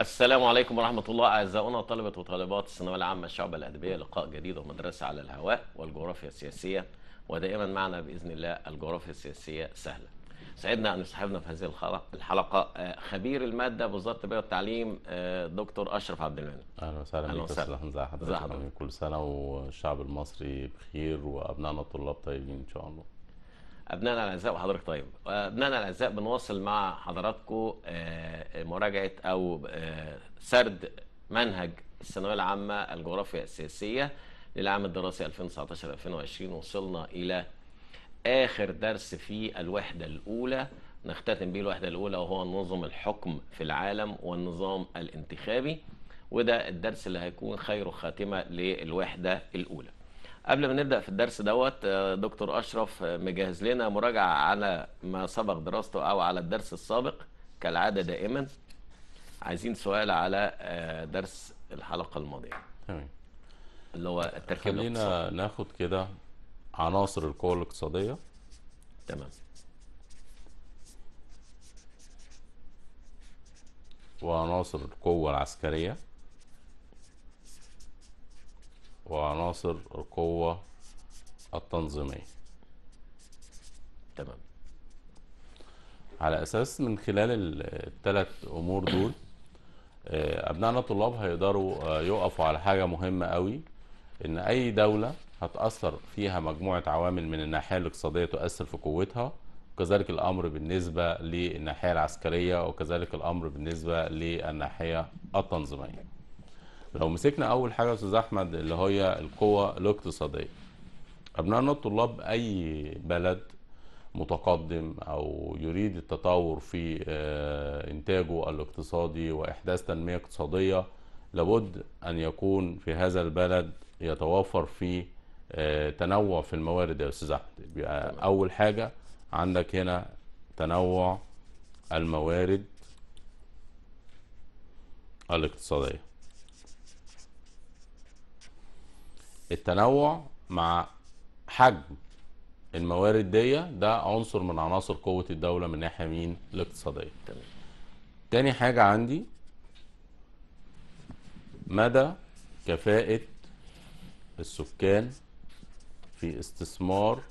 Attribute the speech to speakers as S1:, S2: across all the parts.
S1: السلام عليكم ورحمة الله أعزائنا طلبة وطالبات الثانوية العامة الشعب الأدبية لقاء جديد ومدرسة على الهواء والجغرافيا السياسية ودائما معنا بإذن الله الجغرافيا السياسية سهلة سعدنا أن يصحبنا في هذه الحلقة آه، خبير المادة بوزارة التربية والتعليم آه، دكتور أشرف عبد المنعم أهلا وسهلا بك أستاذ حمزة حضرتك
S2: كل سنة والشعب المصري بخير وأبنائنا الطلاب طيبين إن شاء الله
S1: ابنائنا الاعزاء وحضرتك طيب ابنائنا الاعزاء بنواصل مع حضراتكم آه، آه، مراجعه او آه، سرد منهج الثانويه العامه الجغرافيا السياسيه للعام الدراسي 2019 2020 وصلنا الى اخر درس في الوحده الاولى نختتم به الوحده الاولى وهو نظم الحكم في العالم والنظام الانتخابي وده الدرس اللي هيكون خير خاتمه للوحده الاولى قبل ما نبدا في الدرس دوت آه، دكتور اشرف مجهز لنا مراجعه على ما سبق دراسته او على الدرس السابق كالعاده دائما عايزين سؤال على آه، درس الحلقه الماضيه تمام
S2: اللي هو التركيب خلينا الاقتصادي. ناخد كده عناصر القوه الاقتصاديه تمام وعناصر القوة العسكرية وعناصر القوة التنظيمية تمام على أساس من خلال الثلاث أمور دول آه، أبنائنا الطلاب هيقدروا آه، يقفوا على حاجة مهمة قوي إن أي دولة هتأثر فيها مجموعة عوامل من الناحية الاقتصادية تؤثر في قوتها وكذلك الأمر بالنسبة للناحية العسكرية وكذلك الأمر بالنسبة للناحية التنظيمية لو مسكنا اول حاجه يا استاذ احمد اللي هي القوه الاقتصاديه ابنائنا الطلاب اي بلد متقدم او يريد التطور في آه، انتاجه الاقتصادي واحداث تنميه اقتصاديه لابد ان يكون في هذا البلد يتوفر فيه آه، تنوع في الموارد يا استاذ احمد اول حاجه عندك هنا تنوع الموارد الاقتصاديه التنوع مع حجم الموارد دي ده عنصر من عناصر قوه الدوله من ناحيه مين الاقتصاديه تمام تاني حاجه عندي مدى كفاءه السكان في استثمار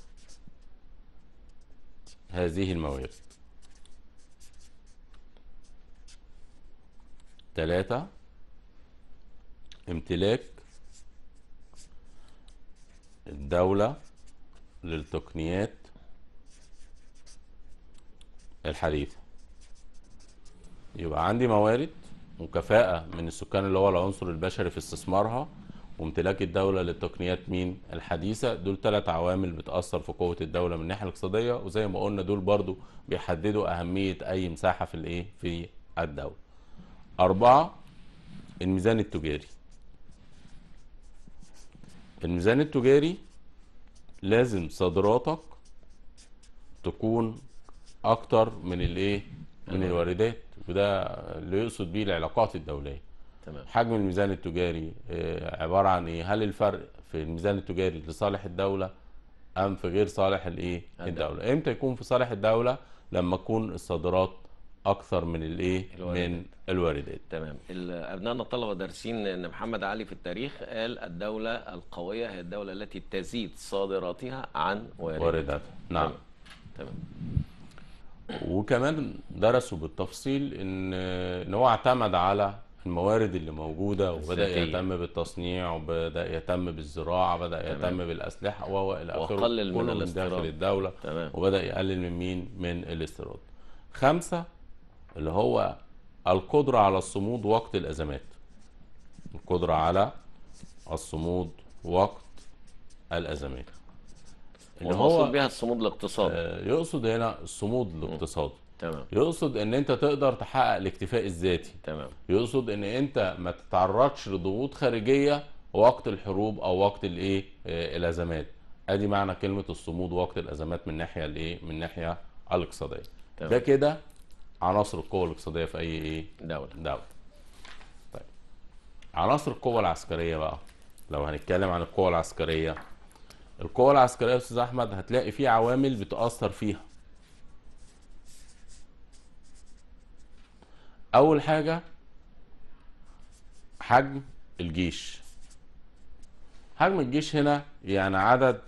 S2: هذه الموارد ثلاثة امتلاك الدولة للتقنيات الحديثة يبقى عندي موارد وكفاءة من السكان اللي هو العنصر البشري في استثمارها وامتلاك الدولة للتقنيات مين الحديثة دول ثلاث عوامل بتأثر في قوة الدولة من الناحية الاقتصادية وزي ما قلنا دول برضو بيحددوا أهمية أي مساحة في الإيه في الدولة أربعة الميزان التجاري الميزان التجاري لازم صادراتك تكون اكتر من الايه من الواردات وده اللي يقصد بيه العلاقات الدوليه تمام حجم الميزان التجاري آه، عباره عن ايه هل الفرق في الميزان التجاري لصالح الدوله ام في غير صالح الايه الدوله امتى يكون في صالح الدوله لما تكون الصادرات اكثر من الايه من الواردات تمام
S1: ابنائنا الطلبه دارسين ان محمد علي في التاريخ قال الدوله القويه هي الدوله التي تزيد صادراتها عن وارداتها
S2: نعم تمام, تمام. وكمان درسوا بالتفصيل ان ان هو اعتمد على الموارد اللي موجوده وبدا يهتم بالتصنيع وبدا يهتم بالزراعه بدا يهتم بالاسلحه وهو الى اخره وقلل من, من داخل الدوله تمام. وبدا يقلل من مين من الاستيراد خمسه اللي هو القدرة على الصمود وقت الأزمات القدرة على الصمود وقت الأزمات اللي هو بيها
S1: الصمود الاقتصادي آه،
S2: يقصد هنا الصمود الاقتصادي تمام يقصد ان انت تقدر تحقق الاكتفاء الذاتي تمام يقصد ان انت ما تتعرضش لضغوط خارجيه وقت الحروب او وقت الايه آه، الازمات ادي معنى كلمه الصمود وقت الازمات من ناحيه الايه من ناحيه الاقتصاديه ده كده عناصر القوة الاقتصادية في أي إيه؟ دولة دولة طيب عناصر القوة العسكرية بقى لو هنتكلم عن القوة العسكرية القوة العسكرية يا أستاذ أحمد هتلاقي في عوامل بتأثر فيها أول حاجة حجم الجيش حجم الجيش هنا يعني عدد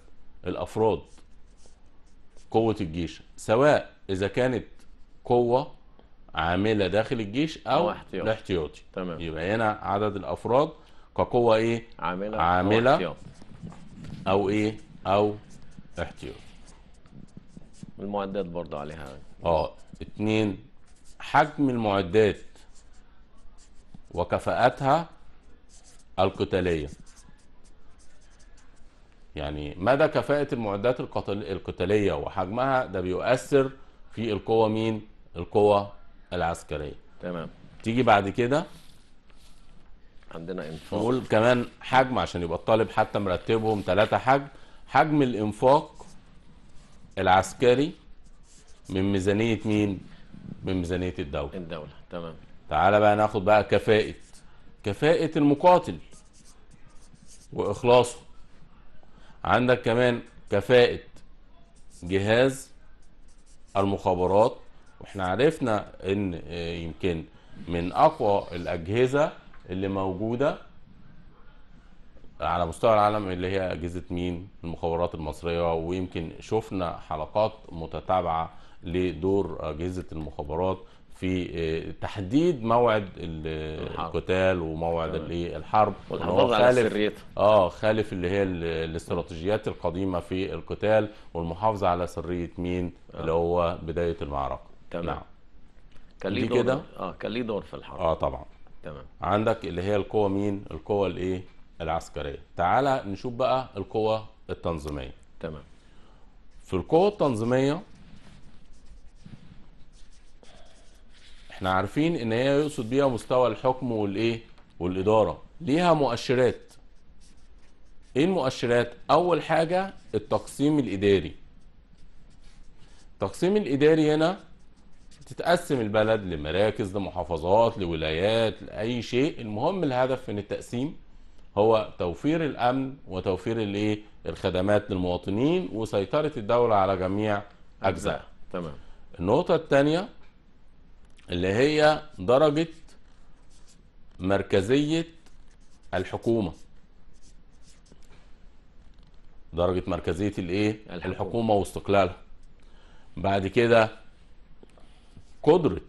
S2: الأفراد قوة الجيش سواء إذا كانت قوة عامله داخل الجيش او احتياطي تمام يبقى هنا عدد الافراد كقوه ايه عامله عامله أو, او ايه او احتياطي
S1: المعدات برضه عليها
S2: اه اتنين حجم المعدات وكفاءتها القتاليه يعني مدى كفاءة المعدات القتالية وحجمها ده بيؤثر في القوة مين؟ القوة العسكريه تمام تيجي بعد كده عندنا انفاق نقول كمان حجم عشان يبقى الطالب حتى مرتبهم ثلاثه حجم حجم الانفاق العسكري من ميزانيه مين من ميزانيه الدوله الدوله تمام تعالى بقى ناخد بقى كفاءه كفاءه المقاتل واخلاصه عندك كمان كفاءه جهاز المخابرات واحنا عرفنا ان آه، يمكن من اقوى الاجهزه اللي موجوده على مستوى العالم اللي هي اجهزه مين المخابرات المصريه ويمكن شفنا حلقات متتابعه لدور اجهزه المخابرات في آه، تحديد موعد القتال وموعد الحرب والحفاظ على سريته اه خالف اللي هي الاستراتيجيات القديمه في القتال والمحافظه على سريه مين آه. اللي هو بدايه المعركه تمام نعم. كان ليه دور
S1: اه كان ليه دور في الحرب اه طبعا تمام
S2: عندك اللي هي القوه مين القوه الايه العسكريه تعالى نشوف بقى القوه التنظيميه تمام في القوه التنظيميه احنا عارفين ان هي يقصد بيها مستوى الحكم والايه والاداره ليها مؤشرات ايه المؤشرات اول حاجه التقسيم الاداري التقسيم الاداري هنا تتقسم البلد لمراكز لمحافظات لولايات لأي شيء المهم الهدف من التقسيم هو توفير الأمن وتوفير الايه الخدمات للمواطنين وسيطرة الدولة على جميع أجزاء تمام النقطة الثانية اللي هي درجة مركزية الحكومة درجة مركزية الايه الحكومة, الحكومة واستقلالها بعد كده قدرة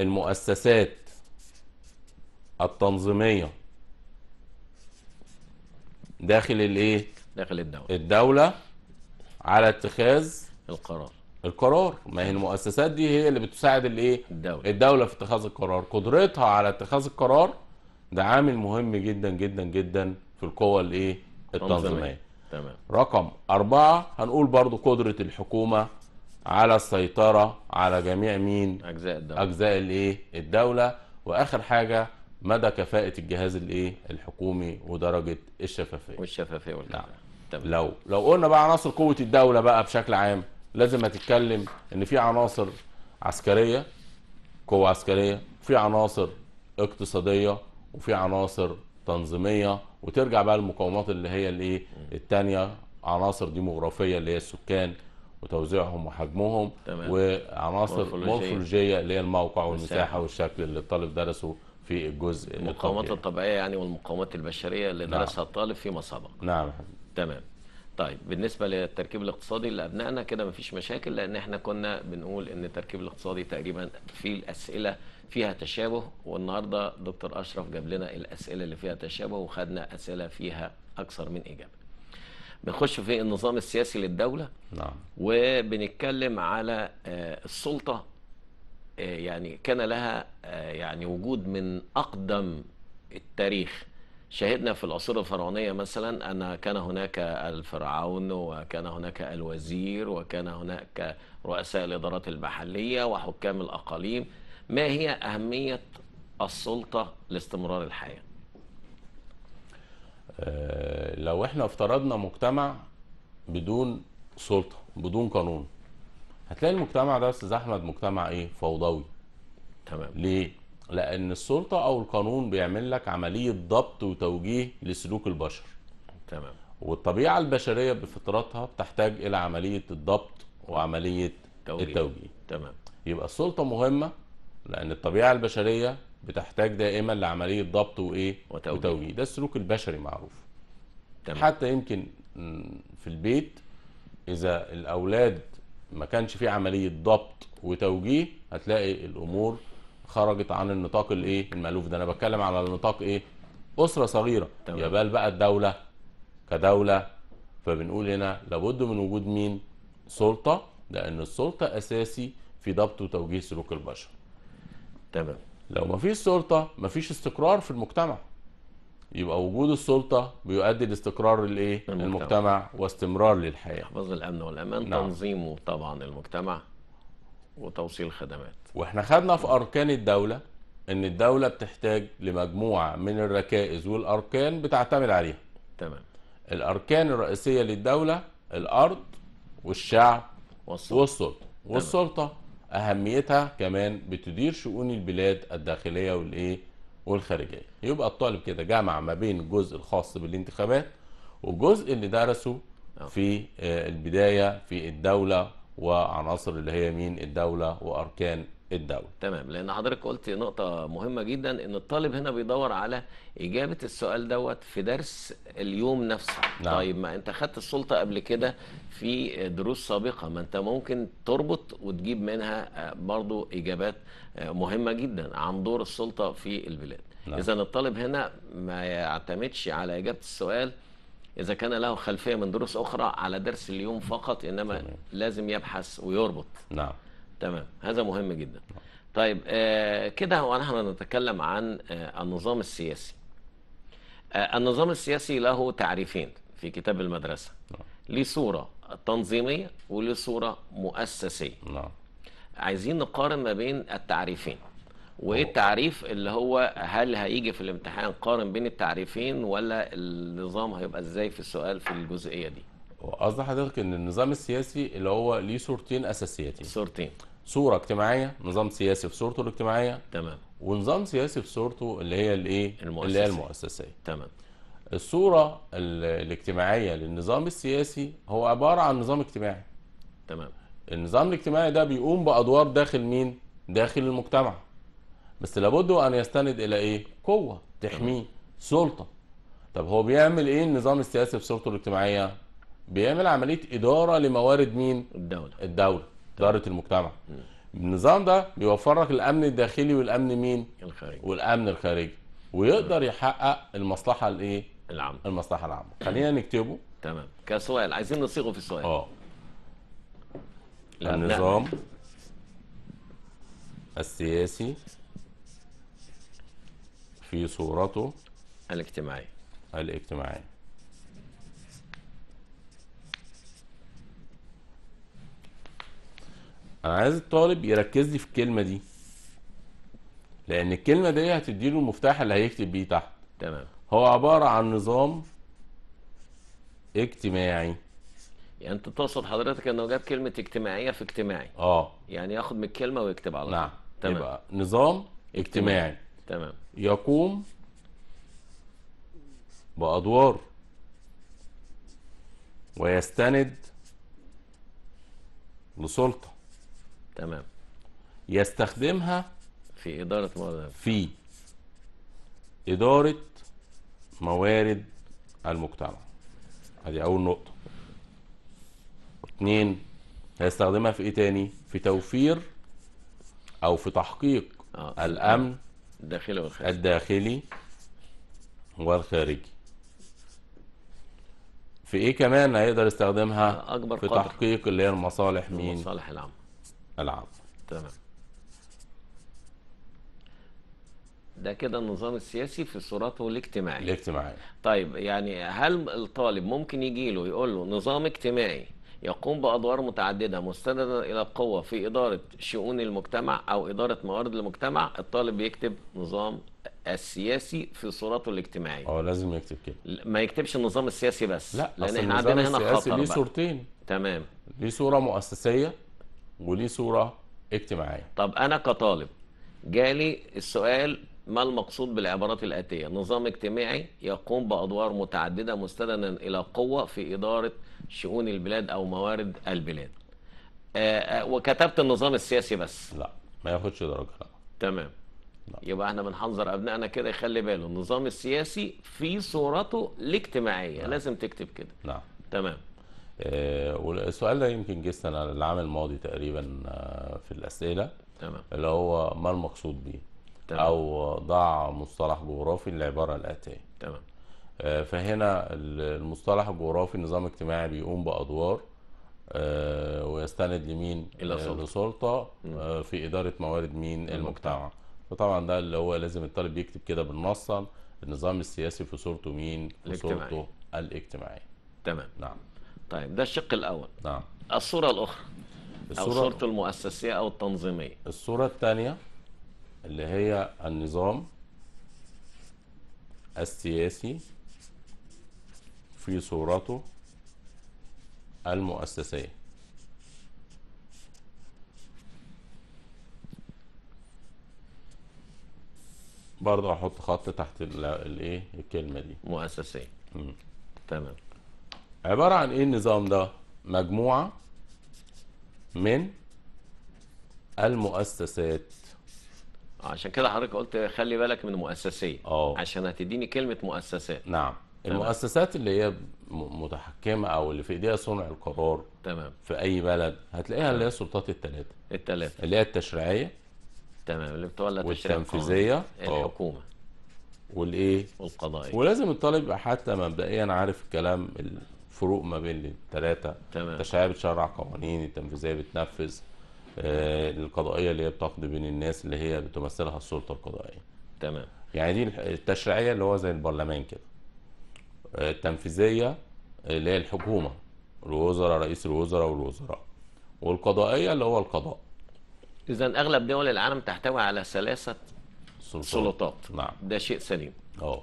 S2: المؤسسات التنظيمية داخل الايه؟ داخل الدولة الدولة على اتخاذ القرار القرار ما هي المؤسسات دي هي اللي بتساعد الايه؟ الدولة الدولة في اتخاذ القرار قدرتها على اتخاذ القرار ده عامل مهم جدا جدا جدا في القوة الايه؟ التنظيمية تمام رقم أربعة هنقول برضو قدرة الحكومة على السيطرة على جميع مين أجزاء الدولة أجزاء الإيه الدولة وآخر حاجة مدى كفاءة الجهاز الإيه الحكومي ودرجة الشفافية والشفافية والكفاءة نعم طبعا. لو لو قلنا بقى عناصر قوة الدولة بقى بشكل عام لازم هتتكلم إن في عناصر عسكرية قوة عسكرية في عناصر اقتصادية وفي عناصر تنظيمية وترجع بقى للمقاومات اللي هي الايه التانية عناصر ديموغرافية اللي هي السكان وتوزيعهم وحجمهم تمام. وعناصر مورفولوجيه اللي هي الموقع والمساحه والشكل اللي الطالب
S1: درسه في الجزء المقاومات الطبيعيه يعني والمقاومات البشريه اللي نعم. درسها الطالب فيما سبق نعم تمام طيب بالنسبه للتركيب الاقتصادي لابنائنا كده مفيش مشاكل لان احنا كنا بنقول ان التركيب الاقتصادي تقريبا في الاسئله فيها تشابه والنهارده دكتور اشرف جاب لنا الاسئله اللي فيها تشابه وخدنا اسئله فيها اكثر من اجابه بنخش في النظام السياسي للدوله نعم وبنتكلم على آه، السلطه آه، يعني كان لها آه، يعني وجود من اقدم التاريخ شهدنا في العصور الفرعونيه مثلا ان كان هناك الفرعون وكان هناك الوزير وكان هناك رؤساء الادارات المحليه وحكام الاقاليم ما هي اهميه السلطه لاستمرار الحياه آه،
S2: لو احنا افترضنا مجتمع بدون سلطه بدون قانون هتلاقي المجتمع ده يا استاذ احمد مجتمع ايه فوضوي تمام ليه لان السلطه او القانون بيعمل لك عمليه ضبط وتوجيه لسلوك البشر تمام والطبيعه البشريه بفطرتها بتحتاج الى عمليه الضبط وعمليه التوجيه. التوجيه تمام يبقى السلطه مهمه لان الطبيعه البشريه بتحتاج دائما لعمليه ضبط وايه وتوجيه, وتوجيه. ده السلوك البشري معروف تمام. حتى يمكن في البيت اذا الاولاد ما كانش في عمليه ضبط وتوجيه هتلاقي الامور خرجت عن النطاق الايه المالوف ده انا بتكلم على النطاق ايه اسره صغيره تمام. بال بقى الدوله كدوله فبنقول هنا لابد من وجود مين سلطه لان السلطه اساسي في ضبط وتوجيه سلوك البشر تمام لو مفيش سلطه مفيش استقرار في المجتمع يبقى وجود السلطه بيؤدي لاستقرار الايه المجتمع. المجتمع واستمرار للحياه حفظ الامن والامان نعم. تنظيمه طبعا المجتمع وتوصيل خدمات واحنا خدنا في اركان الدوله ان الدوله بتحتاج لمجموعه من الركائز والاركان بتعتمد عليها تمام الاركان الرئيسيه للدوله الارض والشعب والسلطه والسلطه, والسلطة. اهميتها كمان بتدير شؤون البلاد الداخليه والايه والخارجيه يبقى الطالب كده جمع ما بين الجزء الخاص بالانتخابات والجزء اللي درسه آه. في آه، البدايه في الدوله
S1: وعناصر اللي هي مين الدوله واركان الدولة تمام لأن حضرتك قلت نقطة مهمة جدا إن الطالب هنا بيدور على إجابة السؤال دوت في درس اليوم نفسه نعم. طيب ما أنت خدت السلطة قبل كده في دروس سابقة ما أنت ممكن تربط وتجيب منها برضو إجابات مهمة جدا عن دور السلطة في البلاد نعم. إذا الطالب هنا ما يعتمدش على إجابة السؤال إذا كان له خلفية من دروس أخرى على درس اليوم فقط إنما تمام. لازم يبحث ويربط نعم تمام هذا مهم جدا طيب آه، كده ونحن نتكلم عن آه، النظام السياسي آه، النظام السياسي له تعريفين في كتاب المدرسة نعم. ليه صورة تنظيمية وليه صورة مؤسسية نعم عايزين نقارن ما بين التعريفين وايه التعريف اللي هو هل هيجي في الامتحان قارن بين التعريفين ولا النظام هيبقى ازاي في السؤال في الجزئيه دي قصدي حضرتك ان النظام السياسي اللي هو ليه صورتين
S2: اساسيتين صورتين صوره اجتماعيه نظام سياسي في صورته الاجتماعيه تمام ونظام سياسي في صورته اللي هي الايه اللي هي المؤسسيه تمام الصوره الاجتماعيه للنظام السياسي هو عباره عن نظام اجتماعي تمام النظام الاجتماعي ده بيقوم بادوار داخل مين داخل المجتمع بس لابد ان يستند الى ايه قوه تحميه سلطه طب هو بيعمل ايه النظام السياسي في صورته الاجتماعيه بيعمل عمليه اداره لموارد مين الدوله الدوله اداره المجتمع م. النظام ده بيوفر لك الامن الداخلي والامن مين الخارجي والامن الخارجي ويقدر يحقق المصلحه الايه العامه المصلحه العامه خلينا نكتبه تمام كسؤال عايزين نصيغه في السؤال اه النظام السياسي في صورته الاجتماعية الاجتماعية انا عايز الطالب يركز لي في الكلمه دي لان الكلمه دي هتديله المفتاح اللي هيكتب بيه تحت تمام هو عباره عن نظام
S1: اجتماعي يعني انت تقصد حضرتك انه جاب كلمه اجتماعيه في اجتماعي اه يعني ياخد من الكلمه ويكتب على طول نعم تمام يبقى
S2: نظام اجتماعي تمام يقوم بادوار ويستند لسلطه تمام يستخدمها في إدارة موارد في إدارة موارد المجتمع هذه اول نقطه اتنين هيستخدمها في ايه تاني في توفير او في تحقيق آه. الامن الداخلي والخارجي الداخلي والخارجي في ايه كمان هيقدر يستخدمها اكبر في قدر. تحقيق اللي هي المصالح مين المصالح
S1: العامه العام تمام ده كده النظام السياسي في صورته الاجتماعي الاجتماعي طيب يعني هل الطالب ممكن يجي له يقول له نظام اجتماعي يقوم بأدوار متعددة مستندا إلى القوة في إدارة شؤون المجتمع أو إدارة موارد المجتمع الطالب يكتب نظام السياسي في صورته الاجتماعية اه لازم يكتب كده ما يكتبش النظام السياسي بس لا لأن احنا عندنا هنا خطر السياسي ليه صورتين تمام ليه صورة مؤسسية
S2: وليه صوره اجتماعيه
S1: طب انا كطالب جالي السؤال ما المقصود بالعبارات الاتيه نظام اجتماعي يقوم بادوار متعدده مستندا الى قوه في اداره شؤون البلاد او موارد البلاد آه، آه، وكتبت النظام السياسي بس لا
S2: ما ياخدش درجه لا
S1: تمام لا. يبقى احنا بنحذر ابنائنا كده يخلي باله النظام السياسي في صورته الاجتماعيه لا. نعم. لازم تكتب كده نعم
S2: تمام آه، والسؤال ده يمكن جسنا على العام الماضي تقريبا آه، في الاسئله تمام اللي هو ما المقصود به تمام. او ضع مصطلح جغرافي للعباره الاتيه تمام آه، فهنا المصطلح الجغرافي النظام الاجتماعي بيقوم بادوار ويستند لمين الى سلطه, لسلطة في اداره موارد مين المجتمع فطبعا ده اللي هو لازم الطالب يكتب كده بالنص النظام السياسي في صورته مين في صورته الاجتماعي.
S1: الاجتماعيه تمام نعم طيب ده الشق الاول نعم الصوره الاخرى الصورة او صورته المؤسسيه او التنظيميه الصوره الثانيه اللي هي
S2: النظام السياسي في صورته المؤسسيه برضه هحط خط تحت الايه الكلمه دي مؤسسيه تمام عبارة عن ايه النظام ده مجموعة من
S1: المؤسسات عشان كده حضرتك قلت خلي بالك من مؤسسية آه. أوه. عشان هتديني كلمة مؤسسات نعم المؤسسات
S2: اللي هي متحكمة أو اللي في إيديها صنع القرار تمام في أي بلد هتلاقيها اللي هي السلطات الثلاثة
S1: الثلاثة اللي هي التشريعية تمام اللي بتولى والتنفيذية آه. الحكومة والإيه والقضائية ولازم
S2: الطالب يبقى حتى مبدئيا عارف الكلام فروق ما بين الثلاثه التشريعيه بتشرع قوانين التنفيذيه بتنفذ آه القضائيه اللي هي بتقضي بين الناس اللي هي بتمثلها السلطه القضائيه تمام يعني دي التشريعيه اللي هو زي البرلمان كده آه التنفيذيه اللي هي الحكومه الوزراء رئيس الوزراء والوزراء والقضائيه
S1: اللي هو القضاء اذا اغلب دول العالم تحتوي على ثلاثه سلطات نعم ده شيء سليم اه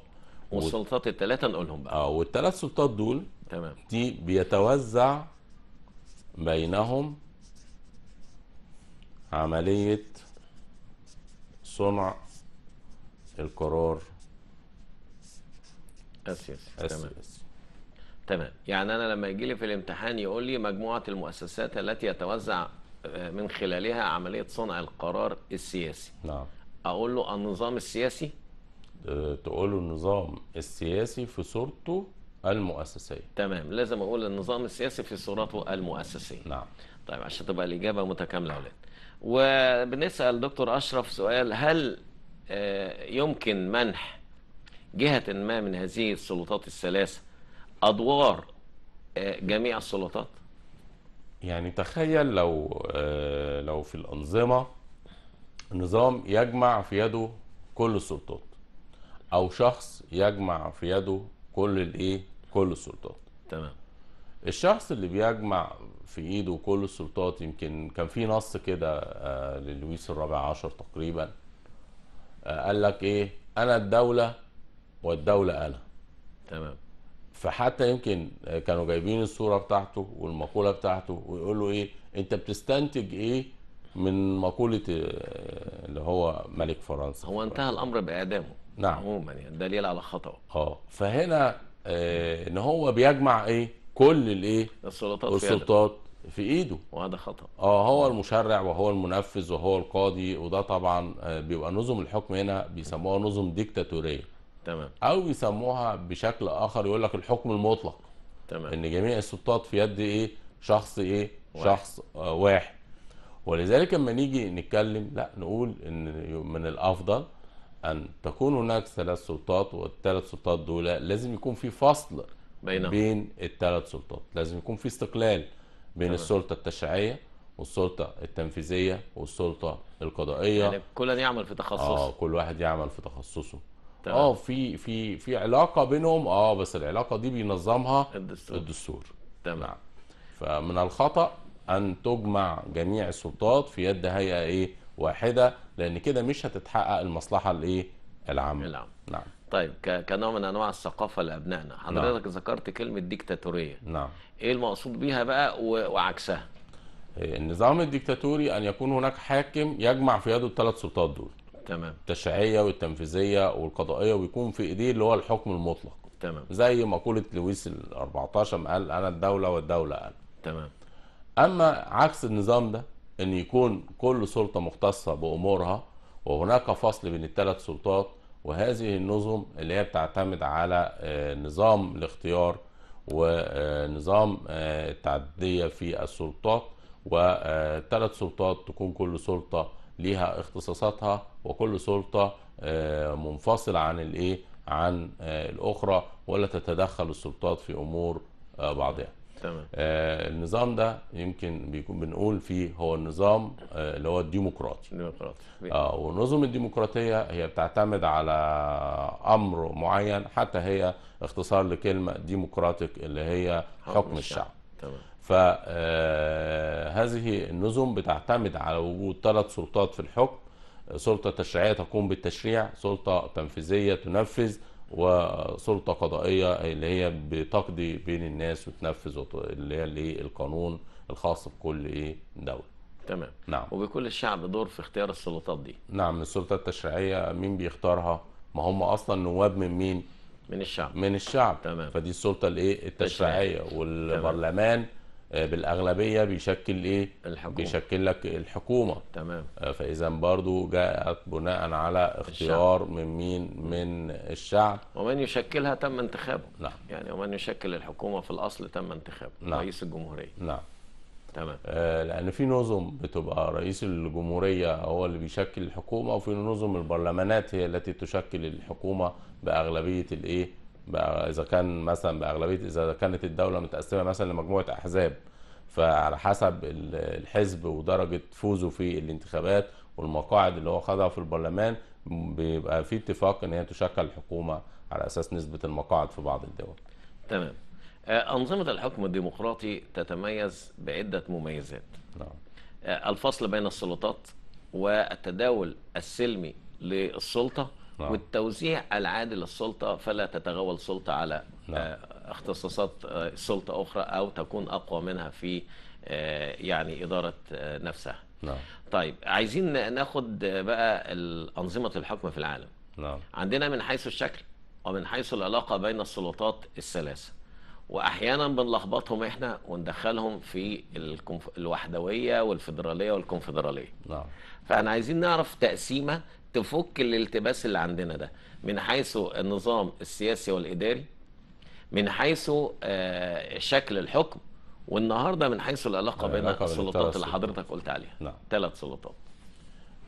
S1: والسلطات الثلاثه نقولهم بقى اه والثلاث سلطات
S2: دول تمام دي بيتوزع بينهم عمليه صنع القرار السياسي تمام
S1: تمام يعني انا لما يجي لي في الامتحان يقول لي مجموعه المؤسسات التي يتوزع آه، من خلالها عمليه صنع القرار السياسي نعم اقول له النظام
S2: السياسي تقوله النظام السياسي في صورته المؤسسية
S1: تمام لازم أقول النظام السياسي في صورته المؤسسية نعم طيب عشان تبقى الإجابة متكاملة أولاد وبنسأل دكتور أشرف سؤال هل آه، يمكن منح جهة ما من هذه السلطات الثلاثة أدوار آه، جميع السلطات؟
S2: يعني تخيل لو آه، لو في الأنظمة نظام يجمع في يده كل السلطات او شخص يجمع في يده كل الايه كل السلطات تمام الشخص اللي بيجمع في ايده كل السلطات يمكن كان في نص كده آه، للويس الرابع عشر تقريبا آه، قال لك ايه انا الدوله والدوله انا تمام فحتى يمكن آه، كانوا جايبين الصوره بتاعته والمقوله بتاعته ويقول له ايه انت بتستنتج ايه من مقوله اللي هو ملك فرنسا هو انتهى الامر باعدامه نعم
S1: عموما يعني دليل على خطأه
S2: اه فهنا آه ان هو بيجمع ايه كل الايه السلطات السلطات في, ايده وهذا خطأ اه هو المشرع وهو المنفذ وهو القاضي وده طبعا آه، بيبقى نظم الحكم هنا بيسموها نظم ديكتاتوريه تمام او بيسموها بشكل اخر يقول لك الحكم المطلق تمام ان جميع السلطات في يد ايه شخص ايه واحد. شخص آه واحد ولذلك لما نيجي نتكلم لا نقول ان من الافضل ان تكون هناك ثلاث سلطات والثلاث سلطات دول لازم يكون في فصل بينهم. بين الثلاث سلطات لازم يكون في استقلال بين طبعا. السلطه التشريعيه والسلطه التنفيذيه والسلطه القضائيه يعني
S1: كل يعمل في تخصصه اه
S2: كل واحد يعمل في تخصصه تمام. اه في في في علاقه بينهم اه بس العلاقه دي بينظمها الدستور الدستور تمام نعم. فمن الخطا ان تجمع جميع السلطات في يد هيئه ايه واحده لان كده مش هتتحقق المصلحه الايه العامه العام. نعم
S1: طيب كنوع من انواع الثقافه لابنائنا نعم. حضرتك نعم. ذكرت كلمه ديكتاتوريه نعم ايه المقصود بيها بقى وعكسها إيه،
S2: النظام الديكتاتوري ان يكون هناك حاكم يجمع في يده الثلاث سلطات دول تمام التشريعيه والتنفيذيه والقضائيه ويكون في ايديه اللي هو الحكم المطلق تمام زي مقوله لويس ال 14 قال انا الدوله والدوله انا تمام اما عكس النظام ده ان يكون كل سلطه مختصه بامورها وهناك فصل بين الثلاث سلطات وهذه النظم اللي هي بتعتمد على آه، نظام الاختيار ونظام آه، التعدديه آه، في السلطات وثلاث سلطات تكون كل سلطه ليها اختصاصاتها وكل سلطه منفصله عن الايه عن الاخرى ولا تتدخل السلطات في امور بعضها تمام. آه النظام ده يمكن بيكون بنقول فيه هو النظام آه اللي هو الديمقراطي الديمقراطي اه والنظم الديمقراطيه هي بتعتمد على امر معين حتى هي اختصار لكلمه ديمقراطيك اللي هي حكم, حكم الشعب, الشعب. تمام فهذه آه، النظم بتعتمد على وجود ثلاث سلطات في الحكم سلطه تشريعيه تقوم بالتشريع سلطه تنفيذيه تنفذ وسلطه قضائيه اللي هي بتقضي بين الناس وتنفذ اللي هي القانون الخاص بكل ايه دوله تمام نعم
S1: وبكل الشعب دور في اختيار السلطات دي
S2: نعم السلطه التشريعيه مين بيختارها ما هم اصلا نواب من مين من الشعب من الشعب تمام فدي السلطه الايه التشريعيه والبرلمان تمام. آه، بالاغلبيه بيشكل ايه الحكومة. بيشكل لك الحكومه تمام آه، فاذا برضو جاءت بناء على اختيار الشعب.
S1: من مين من الشعب ومن يشكلها تم انتخابه نعم يعني ومن يشكل الحكومه في الاصل تم انتخابه نعم. رئيس الجمهوريه نعم تمام آه
S2: لان في نظم بتبقى رئيس الجمهوريه هو اللي بيشكل الحكومه وفي نظم البرلمانات هي التي تشكل الحكومه باغلبيه الايه اذا كان مثلا باغلبيه اذا كانت الدوله متقسمه مثلا لمجموعه احزاب فعلى حسب الحزب ودرجه فوزه في الانتخابات والمقاعد اللي هو خدها في البرلمان بيبقى في اتفاق ان هي تشكل الحكومه على اساس نسبه المقاعد في بعض الدول.
S1: تمام. آه، انظمه الحكم الديمقراطي تتميز بعده مميزات. نعم. آه، الفصل بين السلطات والتداول السلمي للسلطه نعم. والتوزيع العادل للسلطة فلا تتغول السلطة على نعم. آه، اختصاصات آه، سلطة أخرى أو تكون أقوى منها في آه، يعني إدارة نفسها نعم. طيب عايزين ناخد بقى أنظمة الحكم في العالم نعم. عندنا من حيث الشكل ومن حيث العلاقة بين السلطات الثلاثة وأحيانا بنلخبطهم إحنا وندخلهم في الوحدوية والفيدرالية والكونفدرالية نعم. فأنا عايزين نعرف تقسيمة تفك الالتباس اللي عندنا ده من حيث النظام السياسي والإداري من حيث آه، شكل الحكم والنهارده من حيث العلاقه بين السلطات اللي حضرتك قلت عليها نعم. ثلاث سلطات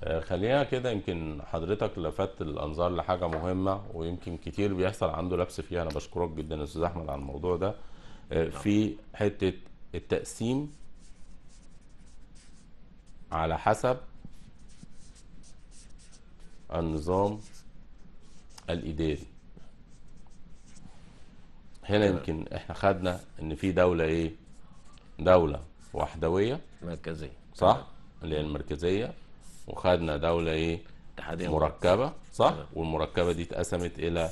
S2: آه، خلينا كده يمكن حضرتك لفت الانظار لحاجه مهمه ويمكن كتير بيحصل عنده لبس فيها انا بشكرك جدا استاذ احمد على الموضوع ده آه، نعم. في حته التقسيم على حسب النظام الإداري هنا يمكن احنا خدنا ان في دولة ايه دولة وحدوية مركزية صح اللي هي المركزية وخدنا دولة ايه اتحادية مركبة صح تمام. والمركبة دي اتقسمت الى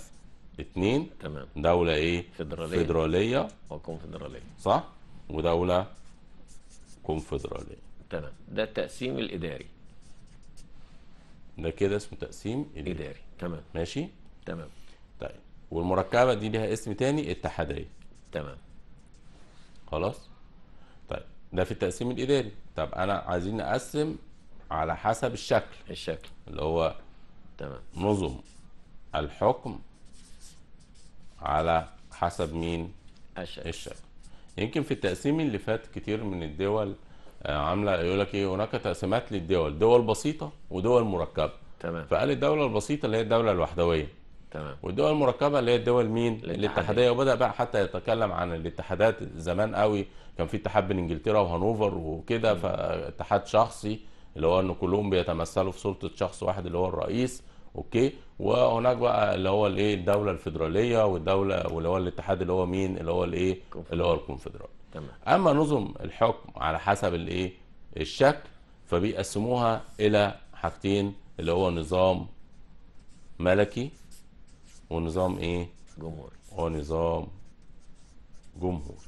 S2: اثنين تمام دولة ايه فيدرالية فيدرالية
S1: وكونفدرالية
S2: صح ودولة كونفدرالية تمام
S1: ده التقسيم الاداري
S2: ده كده اسمه تقسيم اداري, إداري. تمام ماشي تمام طيب والمركبه دي ليها اسم تاني اتحاديه تمام خلاص طيب ده في التقسيم الاداري طب انا عايزين نقسم على حسب الشكل الشكل اللي هو تمام نظم الحكم على حسب مين الشكل, الشكل. يمكن في التقسيم اللي فات كتير من الدول آه، عامله يقول لك ايه هناك تقسيمات للدول دول بسيطه ودول مركبه تمام فقال الدوله البسيطه اللي هي الدوله الوحدويه تمام والدول المركبه اللي هي الدول مين الاتحاديه, وبدا بقى حتى يتكلم عن الاتحادات زمان قوي كان في اتحاد بين انجلترا وهانوفر وكده فاتحاد شخصي اللي هو ان كلهم بيتمثلوا في سلطه شخص واحد اللي هو الرئيس اوكي وهناك بقى اللي هو الايه الدوله الفيدراليه والدوله واللي هو الاتحاد اللي هو مين اللي هو الايه اللي هو الكونفدرالي تمام. اما نظم الحكم على حسب الايه الشكل فبيقسموها الى حاجتين اللي هو نظام ملكي ونظام ايه جمهوري ونظام جمهوري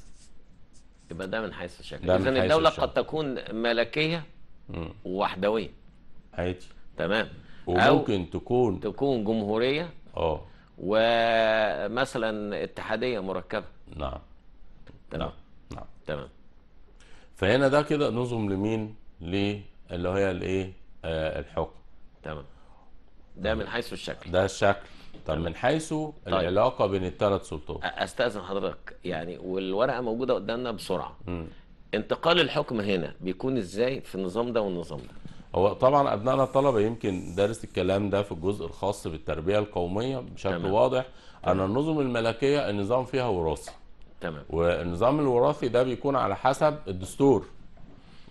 S1: يبقى ده من حيث الشكل اذا الدوله الشكل. قد تكون ملكيه ووحدويه عادي تمام وممكن أو تكون تكون جمهوريه اه ومثلا اتحاديه مركبه نعم
S2: تمام نعم. تمام فهنا ده كده نظم لمين للي هي الايه آه الحكم تمام
S1: ده من حيث الشكل ده الشكل طب من حيث طيب. العلاقه بين الثلاث سلطات استاذن حضرتك يعني والورقه موجوده قدامنا بسرعه م. انتقال الحكم هنا بيكون ازاي في النظام ده والنظام ده هو طبعا ابنائنا الطلبه يمكن درس الكلام ده في الجزء الخاص بالتربيه
S2: القوميه بشكل تمام. واضح تمام. ان النظم الملكيه النظام فيها وراثي تمام والنظام الوراثي ده بيكون على حسب الدستور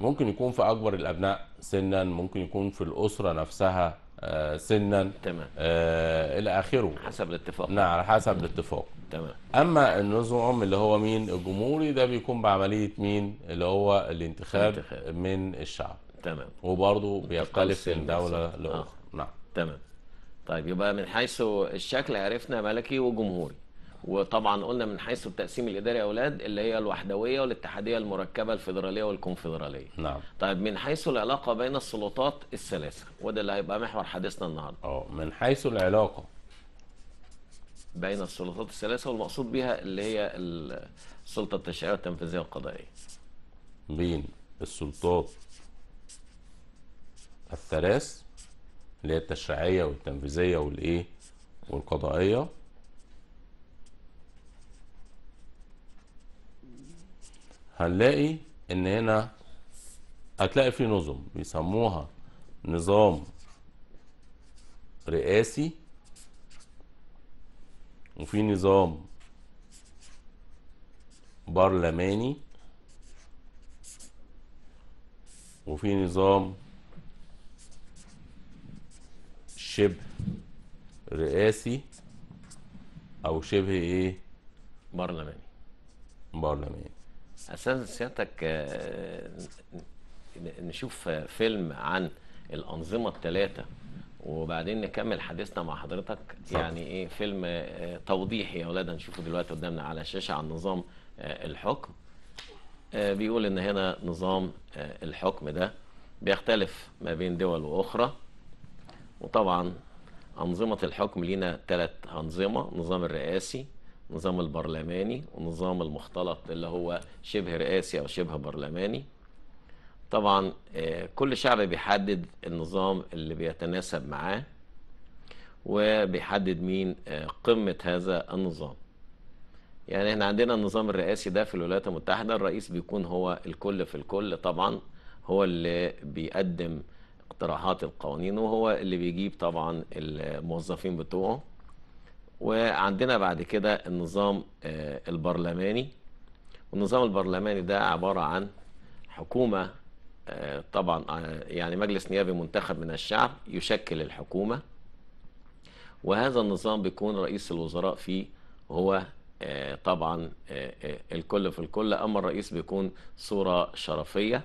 S2: ممكن يكون في اكبر الابناء سنا ممكن يكون في الاسره نفسها آه، سنا تمام آه الى اخره حسب الاتفاق نعم على حسب الاتفاق تمام اما النظام اللي هو مين الجمهوري ده بيكون بعمليه مين اللي هو الانتخاب, الانتخاب. من الشعب تمام وبرضه
S1: بيختلف من دوله لاخرى آه. نعم تمام طيب يبقى من حيث الشكل عرفنا ملكي وجمهوري وطبعا قلنا من حيث التقسيم الاداري يا اولاد اللي هي الوحدويه والاتحاديه المركبه الفيدراليه والكونفدراليه نعم طيب من حيث العلاقه بين السلطات الثلاثه وده اللي هيبقى محور حديثنا النهارده اه من حيث العلاقه بين السلطات الثلاثه والمقصود بها اللي هي السلطه التشريعيه والتنفيذيه والقضائيه
S2: بين السلطات الثلاث اللي هي التشريعيه والتنفيذيه والايه والقضائيه هنلاقي ان هنا هتلاقي في نظم بيسموها نظام رئاسي وفي نظام برلماني وفي نظام شبه
S1: رئاسي او شبه ايه برلماني برلماني استاذ سيادتك آه، نشوف فيلم عن الانظمه الثلاثه وبعدين نكمل حديثنا مع حضرتك صح. يعني ايه فيلم آه، توضيحي يا اولاد نشوفه دلوقتي قدامنا على الشاشه عن نظام آه، الحكم بيقول ان هنا نظام الحكم ده بيختلف ما بين دول واخرى وطبعا انظمه الحكم لينا ثلاث انظمه نظام الرئاسي النظام البرلماني والنظام المختلط اللي هو شبه رئاسي أو شبه برلماني طبعا آه، كل شعب بيحدد النظام اللي بيتناسب معاه وبيحدد مين آه، قمة هذا النظام يعني احنا عندنا النظام الرئاسي ده في الولايات المتحدة الرئيس بيكون هو الكل في الكل طبعا هو اللي بيقدم اقتراحات القوانين وهو اللي بيجيب طبعا الموظفين بتوعه وعندنا بعد كده النظام آه، البرلماني والنظام البرلماني ده عبارة عن حكومة آه، طبعا آه، يعني مجلس نيابي منتخب من الشعب يشكل الحكومة وهذا النظام بيكون رئيس الوزراء فيه هو طبعا الكل في الكل أما الرئيس بيكون صورة شرفية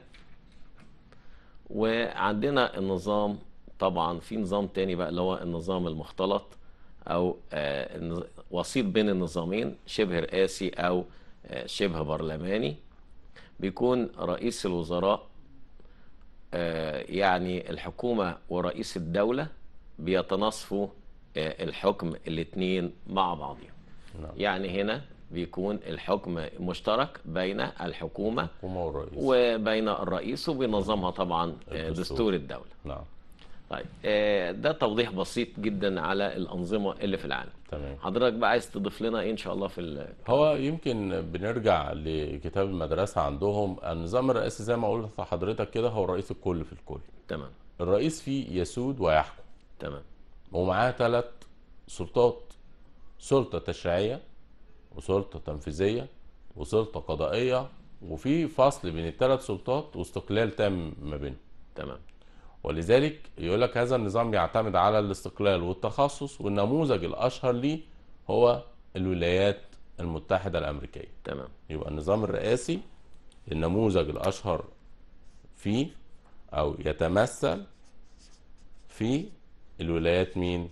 S1: وعندنا النظام طبعا في نظام تاني بقى اللي هو النظام المختلط او آه، وسيط بين النظامين شبه رئاسي او آه، شبه برلماني بيكون رئيس الوزراء آه، يعني الحكومة ورئيس الدولة بيتناصفوا الحكم الاثنين مع بعضهم نعم. يعني هنا بيكون الحكم مشترك بين الحكومة وبين الرئيس وبينظمها طبعا دستور الدولة نعم. طيب آه، ده توضيح بسيط جدا على الانظمه اللي في العالم تمام حضرتك بقى عايز تضيف لنا ايه ان شاء الله في ال... هو يمكن بنرجع
S2: لكتاب المدرسه عندهم النظام الرئاسي زي ما قلت لحضرتك كده هو الرئيس الكل في الكل تمام الرئيس فيه يسود ويحكم تمام ومعاه ثلاث سلطات سلطه تشريعيه وسلطه تنفيذيه وسلطه قضائيه وفي فصل بين الثلاث سلطات واستقلال تام ما بينهم تمام ولذلك يقول لك هذا النظام يعتمد على الاستقلال والتخصص والنموذج الاشهر ليه هو الولايات المتحده الامريكيه تمام يبقى النظام الرئاسي النموذج الاشهر فيه او يتمثل في الولايات مين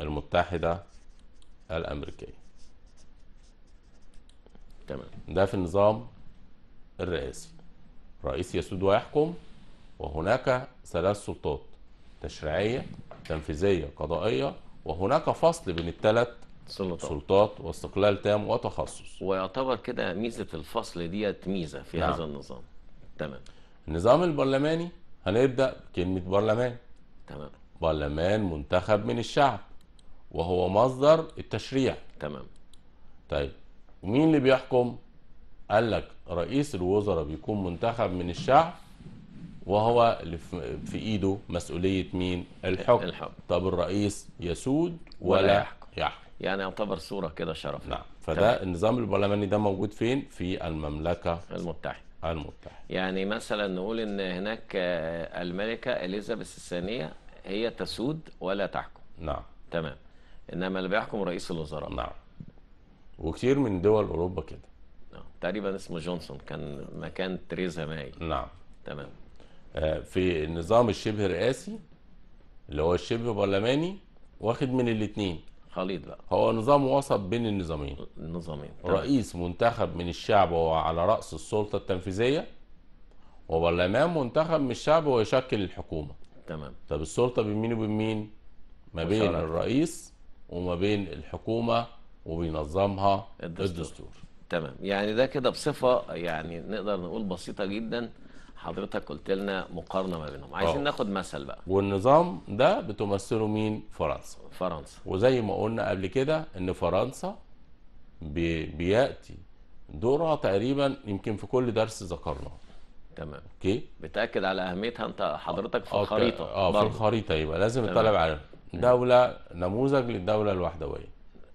S2: المتحده الامريكيه تمام ده في النظام الرئاسي رئيس يسود ويحكم وهناك ثلاث سلطات تشريعية تنفيذية قضائية وهناك فصل بين الثلاث سلطات. سلطات واستقلال تام وتخصص ويعتبر
S1: كده ميزة الفصل ديت ميزة
S2: في نعم. هذا النظام تمام النظام البرلماني هنبدأ بكلمة برلمان تمام برلمان منتخب من الشعب وهو مصدر التشريع تمام طيب ومين اللي بيحكم؟ قال لك رئيس الوزراء بيكون منتخب من الشعب وهو في ايده مسؤوليه مين الحكم, الحكم. طب الرئيس يسود ولا, ولا يحكم.
S1: يحكم يعني يعتبر صوره كده شرف نعم فده طبعا. النظام
S2: البرلماني ده موجود فين في المملكه
S1: المتحده المتحده يعني مثلا نقول ان هناك آه، الملكه اليزابيث الثانيه هي تسود ولا تحكم نعم تمام انما اللي بيحكم رئيس الوزراء نعم وكتير من دول اوروبا كده نعم. تقريبا اسمه جونسون كان مكان تريزا ماي نعم تمام
S2: آه، في النظام الشبه رئاسي اللي هو الشبه برلماني واخد من الاثنين خليط بقى هو نظام وسط بين النظامين النظامين رئيس منتخب من الشعب وهو على راس السلطه التنفيذيه وبرلمان منتخب من الشعب ويشكل الحكومه تمام طب السلطه بين مين وبين مين ما بين مشاركة. الرئيس
S1: وما بين الحكومه وبينظمها الدستور. الدستور تمام يعني ده كده بصفه يعني نقدر نقول بسيطه جدا حضرتك قلت لنا مقارنه ما بينهم عايزين أوه. ناخد مثل بقى
S2: والنظام ده بتمثله مين فرنسا فرنسا وزي ما قلنا قبل كده ان فرنسا بي... بياتي دورها تقريبا يمكن في كل درس ذكرناه تمام اوكي
S1: بتاكد على اهميتها انت حضرتك في الخريطه اه في الخريطه
S2: يبقى لازم نطلع عليها دوله نموذج للدوله الوحدويه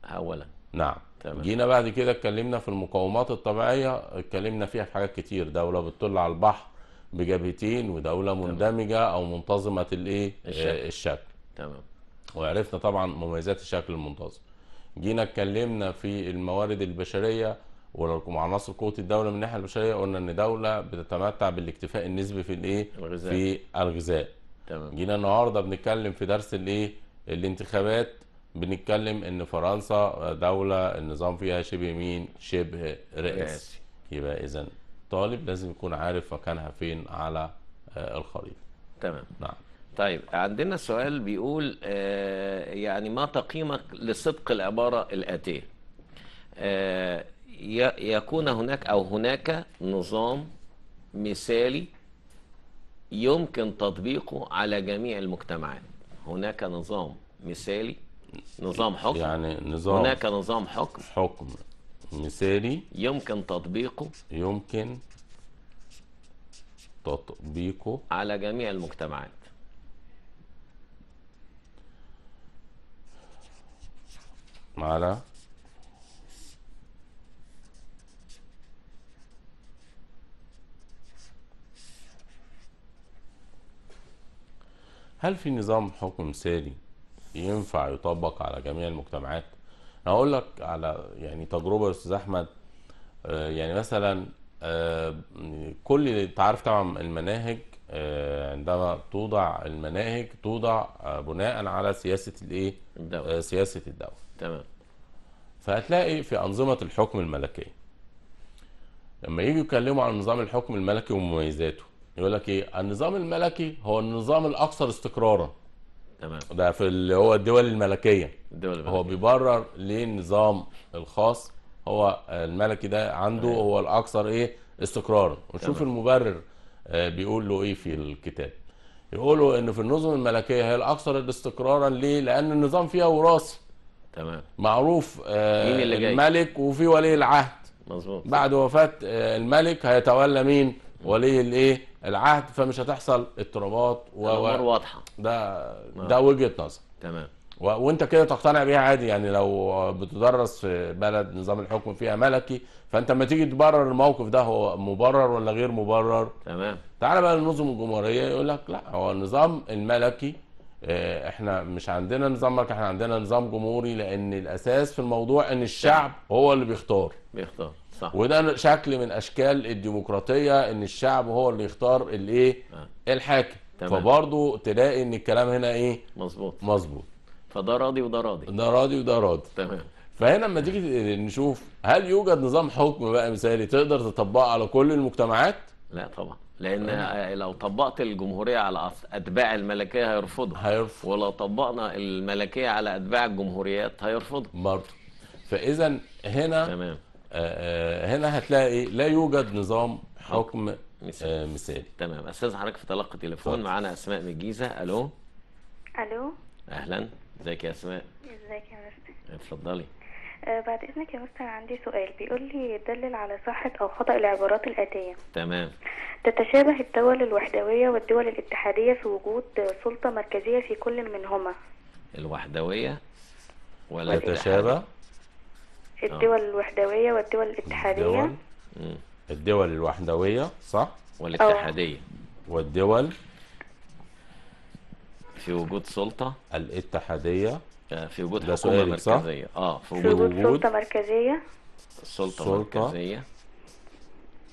S2: اولا نعم تمام. جينا بعد كده اتكلمنا في المقاومات الطبيعيه اتكلمنا فيها في حاجات كتير دوله بتطل على البحر بجبهتين ودوله مندمجه او منتظمه الايه الشكل. آه، الشكل تمام وعرفنا طبعا مميزات الشكل المنتظم جينا اتكلمنا في الموارد البشريه وعناصر قوه الدوله من الناحيه البشريه قلنا ان دوله بتتمتع بالاكتفاء النسبي في الايه الغذاء. في الغذاء تمام جينا النهارده بنتكلم في درس الايه الانتخابات بنتكلم ان فرنسا دوله النظام فيها شبه مين شبه رئاسي يبقى اذا الطالب لازم يكون عارف مكانها فين على آه،
S1: الخريطه تمام نعم طيب عندنا سؤال بيقول آه، يعني ما تقييمك لصدق العباره الاتيه آه، يكون هناك او هناك نظام مثالي يمكن تطبيقه على جميع المجتمعات هناك نظام مثالي نظام حكم يعني نظام هناك نظام حكم
S2: حكم مثالي
S1: يمكن تطبيقه يمكن تطبيقه على جميع المجتمعات
S2: على هل في نظام حكم مثالي ينفع يطبق على جميع المجتمعات؟ هقول لك على يعني تجربه يا استاذ احمد آه، يعني مثلا آه، كل انت عارف طبعا المناهج آه، عندما توضع المناهج توضع بناء على سياسه الايه؟ الدوله سياسه الدوله تمام فهتلاقي في انظمه الحكم الملكيه لما يجوا يكلموا عن نظام الحكم الملكي ومميزاته يقول لك ايه؟ النظام الملكي هو النظام الاكثر استقرارا تمام ده في اللي هو الدول الملكيه الدول الملكية. هو بيبرر ليه النظام الخاص هو الملكي ده عنده تمام. هو الاكثر ايه استقرارا ونشوف تمام. المبرر آه، بيقول له ايه في الكتاب يقولوا ان في النظم الملكيه هي الاكثر استقرارا ليه لان النظام فيها وراثي تمام معروف آه، مين اللي جاي؟
S1: الملك وفي
S2: ولي العهد مظبوط بعد وفاه آه، الملك هيتولى مين ولي الايه العهد فمش هتحصل اضطرابات و واضحه ده نعم. ده وجهه نظر تمام و... وانت كده تقتنع بيها عادي يعني لو بتدرس في بلد نظام الحكم فيها ملكي فانت لما تيجي تبرر الموقف ده هو مبرر ولا غير مبرر تمام تعال بقى للنظم الجمهوريه يقول لك لا هو النظام الملكي آه، احنا مش عندنا نظام ملكي احنا عندنا نظام جمهوري لان الاساس في الموضوع ان الشعب هو اللي بيختار بيختار صح. وده شكل من اشكال الديمقراطيه ان الشعب هو اللي يختار الايه آه. الحاكم فبرضه تلاقي ان الكلام هنا ايه مظبوط مظبوط
S1: فده راضي وده
S2: راضي ده راضي وده راضي تمام فهنا لما تيجي نشوف هل يوجد نظام حكم بقى مثالي تقدر تطبقه على كل المجتمعات لا طبعا
S1: لان أه. لو طبقت الجمهوريه على اتباع الملكيه هيرفضوا هيرفض ولو طبقنا الملكيه على اتباع الجمهوريات هيرفضوا برضه فاذا هنا تمام هنا هتلاقي لا يوجد نظام حكم آه، مثالي, مثالي. تمام استاذ حضرتك في تلقي تليفون معانا اسماء من الجيزه الو الو اهلا ازيك يا اسماء
S3: ازيك يا مستر اتفضلي آه بعد اذنك يا مستر عندي سؤال بيقول لي دلل على صحه او خطا العبارات الاتيه تمام تتشابه الدول الوحدويه والدول الاتحاديه في وجود سلطه مركزيه في كل منهما
S1: الوحدويه ولا تتشابه الدول
S3: آه. الوحدوية والدول الاتحادية
S2: الدول, الدول الوحدوية صح والاتحادية أوه. والدول في وجود سلطة الاتحادية في وجود حكومة مركزية صح؟ اه في وجود, آه، في وجود سلطة
S3: مركزية
S2: سلطة, سلطة مركزية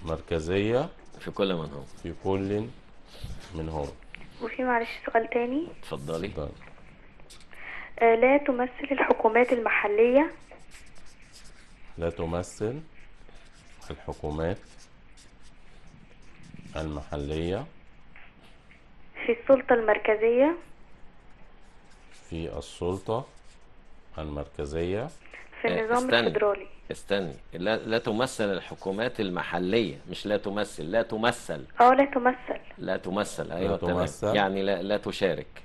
S2: مركزية في كل منهم في كل منهم
S3: وفي معلش سؤال تاني اتفضلي آه لا تمثل الحكومات المحلية
S2: لا تمثل الحكومات المحلية
S3: في السلطة المركزية
S1: في السلطة المركزية في النظام استني. الفيدرالي استني لا, لا تمثل الحكومات المحلية مش لا تمثل لا تمثل
S3: اه لا تمثل
S1: لا تمثل ايوه لا تمثل. يعني لا لا تشارك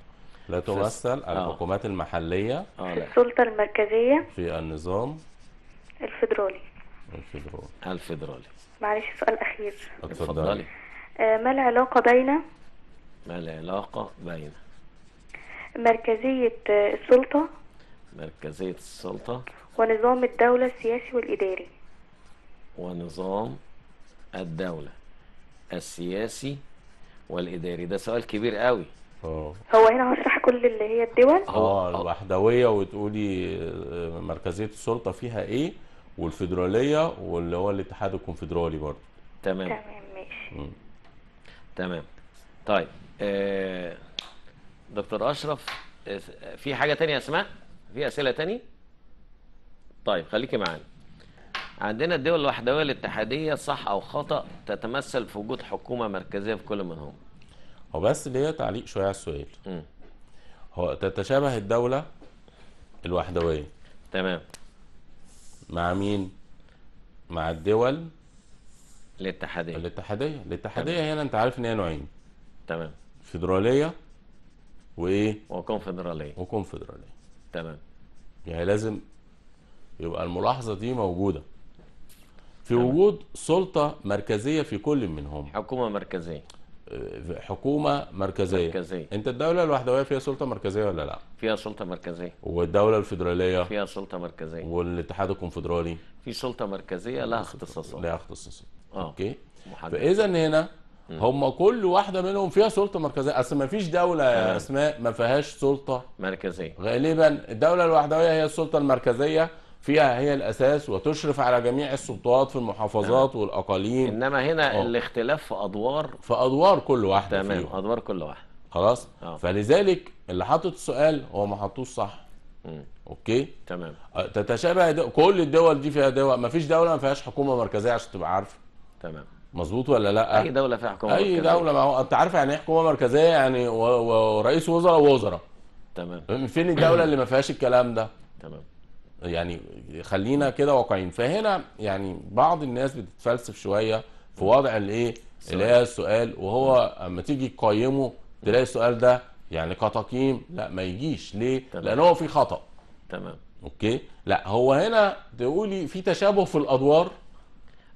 S1: لا تمثل الحكومات آه. المحلية آه، في
S3: السلطة المركزية
S2: في النظام الفيدرالي الفيدرالي
S1: الفيدرالي
S3: معلش سؤال أخير
S2: اتفضلي
S3: آه، ما العلاقة بين
S1: ما العلاقة بين
S3: مركزية آه، السلطة
S1: مركزية السلطة
S3: ونظام الدولة السياسي والإداري
S1: ونظام الدولة السياسي والإداري ده سؤال كبير قوي أوه.
S3: هو هنا هشرح كل اللي هي الدول اه,
S1: اه. الوحدوية
S2: وتقولي مركزية السلطة فيها ايه والفيدراليه واللي هو الاتحاد الكونفدرالي برضه
S3: تمام تمام
S1: ماشي تمام طيب آه، دكتور اشرف آه، في حاجه تانية اسماء في اسئله تاني طيب خليكي معانا عندنا الدول الوحدويه الاتحاديه صح او خطا تتمثل في وجود حكومه مركزيه في كل منهم هو
S2: بس ليا تعليق شويه على السؤال م. هو تتشابه الدوله الوحدويه تمام مع مين مع الدول الاتحاديه الاتحاديه الاتحاديه هنا انت عارف ان هي نوعين تمام فيدراليه وايه وكونفدراليه وكونفدراليه تمام يعني لازم يبقى الملاحظه دي موجوده في تمام. وجود سلطه مركزيه في كل منهم حكومه مركزيه حكومه مركزيه, مركزية. انت الدوله الوحدويه فيها سلطه مركزيه ولا لا فيها سلطه مركزيه والدوله الفيدراليه فيها سلطه مركزيه والاتحاد الكونفدرالي في سلطه مركزيه لها اختصاصات لها اختصاصات آه. اوكي فاذا هنا هم كل واحده منهم فيها سلطه مركزيه اصل ما فيش دوله يا اسماء ما فيهاش سلطه مركزيه غالبا الدوله الوحدويه هي السلطه المركزيه فيها هي الاساس وتشرف على جميع السلطات في المحافظات نعم. والاقاليم انما هنا أوه. الاختلاف في ادوار في ادوار كل واحده تمام فيه. ادوار كل واحده خلاص أوه. فلذلك اللي حاطط السؤال هو ما حطوش صح مم. اوكي تمام آه، تتشابه دو... كل الدول دي فيها دول ما فيش دوله ما فيهاش حكومه مركزيه عشان تبقى عارفه تمام مظبوط ولا لا اي دوله فيها حكومه اي مركزية. دوله ما هو انت عارف يعني ايه حكومه مركزيه يعني و... ورئيس وزراء ووزراء تمام فين الدوله اللي ما فيهاش الكلام ده تمام يعني خلينا كده واقعيين فهنا يعني بعض الناس بتتفلسف شويه في وضع الايه اللي هي السؤال وهو اما تيجي تقيمه تلاقي السؤال ده يعني كتقييم لا ما يجيش ليه؟ تمام. لان هو في خطا
S1: تمام اوكي لا هو هنا تقولي في تشابه في الادوار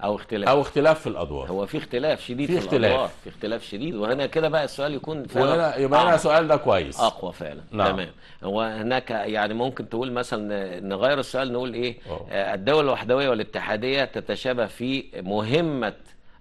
S1: او اختلاف او اختلاف في الادوار هو في اختلاف شديد في, في اختلاف الادوار في اختلاف شديد وهنا كده بقى السؤال يكون فعلا يبقى هنا السؤال ده كويس اقوى فعلا نعم. تمام هو هناك يعني ممكن تقول مثلا نغير السؤال نقول ايه أوه. آه، الدول الوحدويه والاتحاديه تتشابه في مهمه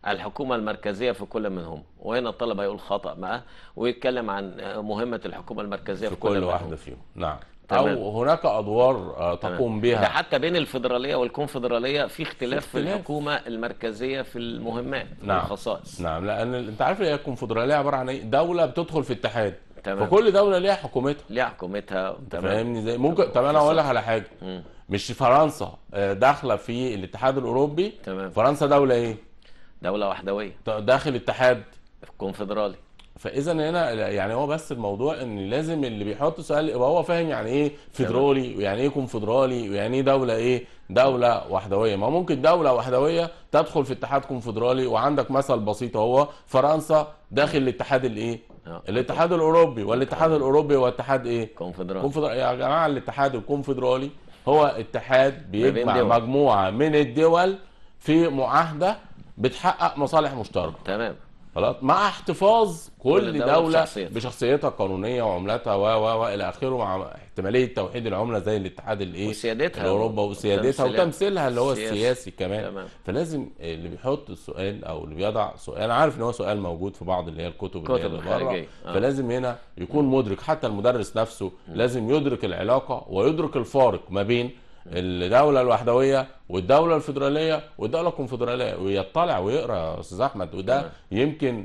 S1: الحكومة المركزية في كل منهم وهنا الطلب هيقول خطأ معاه ويتكلم عن مهمة الحكومة المركزية في, في كل, كل واحدة فيهم نعم تمام.
S2: او هناك ادوار آه، تقوم بها ده
S1: حتى بين الفدراليه والكونفدراليه في اختلاف, في الحكومه المركزيه في المهمات نعم. والخصائص
S2: نعم لان انت عارف ايه الكونفدراليه عباره عن ايه دوله بتدخل في اتحاد تمام. فكل دوله ليها حكومتها ليها حكومتها فاهمني زي ممكن طب انا اقول لك على حاجه م. مش فرنسا آه، داخله في الاتحاد الاوروبي تمام. فرنسا دوله ايه دوله وحدويه داخل اتحاد الكونفدرالي فاذا هنا يعني هو بس الموضوع ان لازم اللي بيحط سؤال يبقى هو فاهم يعني ايه فيدرالي ويعني ايه كونفدرالي ويعني ايه دوله ايه دوله وحدويه ما ممكن دوله وحدويه تدخل في اتحاد كونفدرالي وعندك مثل بسيط اهو فرنسا داخل الاتحاد الايه آه. الاتحاد الاوروبي والاتحاد الاوروبي اتحاد ايه كونفدرالي كونفدرالي يا جماعه الاتحاد الكونفدرالي هو اتحاد بيجمع مجموعه من الدول في معاهده بتحقق مصالح مشتركه تمام خلاص مع احتفاظ كل دوله بشخصيتها, بشخصيتها القانونيه وعملتها و و و الى اخره مع احتماليه توحيد العمله زي الاتحاد الايه وسيادتها الاوروبا وسيادتها وتمثيلها اللي هو السياسي, السياسي كمان تمام. فلازم اللي بيحط السؤال او اللي بيضع سؤال انا عارف ان هو سؤال موجود في بعض اللي هي الكتب اللي هي بره آه. فلازم هنا يكون مدرك حتى المدرس نفسه لازم يدرك العلاقه ويدرك الفارق ما بين الدوله الوحدويه والدوله الفدراليه والدوله الكونفدراليه ويطلع ويقرا يا استاذ احمد وده يمكن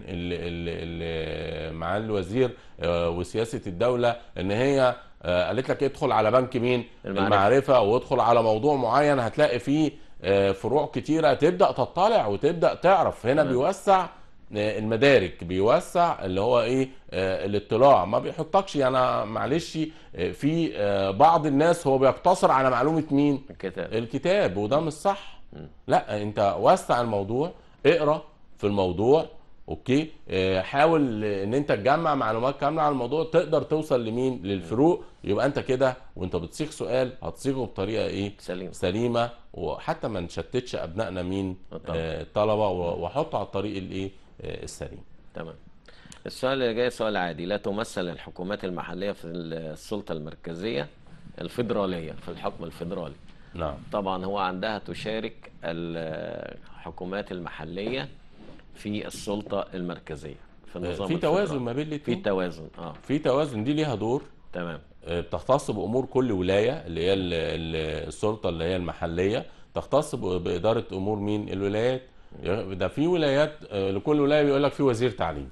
S2: معالي الوزير آه، وسياسه الدوله ان هي آه، قالت لك ادخل على بنك مين المعرفه, المعرفة وادخل على موضوع معين هتلاقي فيه آه، فروع كتيره تبدا تطلع وتبدا تعرف هنا بيوسع المدارك بيوسع اللي هو ايه آه، الاطلاع ما بيحطكش انا معلش آه، في آه، بعض الناس هو بيقتصر على معلومه مين الكتاب الكتاب وده مش صح لا انت وسع الموضوع اقرا في الموضوع اوكي حاول ان انت تجمع معلومات كامله عن الموضوع تقدر توصل لمين للفروق يبقى انت كده وانت بتصيغ سؤال هتصيغه بطريقه ايه سليم. سليمه وحتى ما نشتتش ابنائنا مين الطلبه,
S1: الطلبة وحطه على الطريق الايه آه، السليم تمام السؤال اللي جاي سؤال عادي لا تمثل الحكومات المحليه في السلطه المركزيه الفيدراليه في الحكم الفيدرالي نعم طبعا هو عندها تشارك الحكومات المحليه في السلطه المركزيه في آه، النظام في توازن ما بين الاثنين في توازن اه في توازن دي ليها دور تمام آه، بتختص بامور كل ولايه اللي
S2: هي السلطه اللي هي المحليه تختص باداره امور مين الولايات ده في ولايات آه، لكل ولايه بيقول لك في وزير تعليم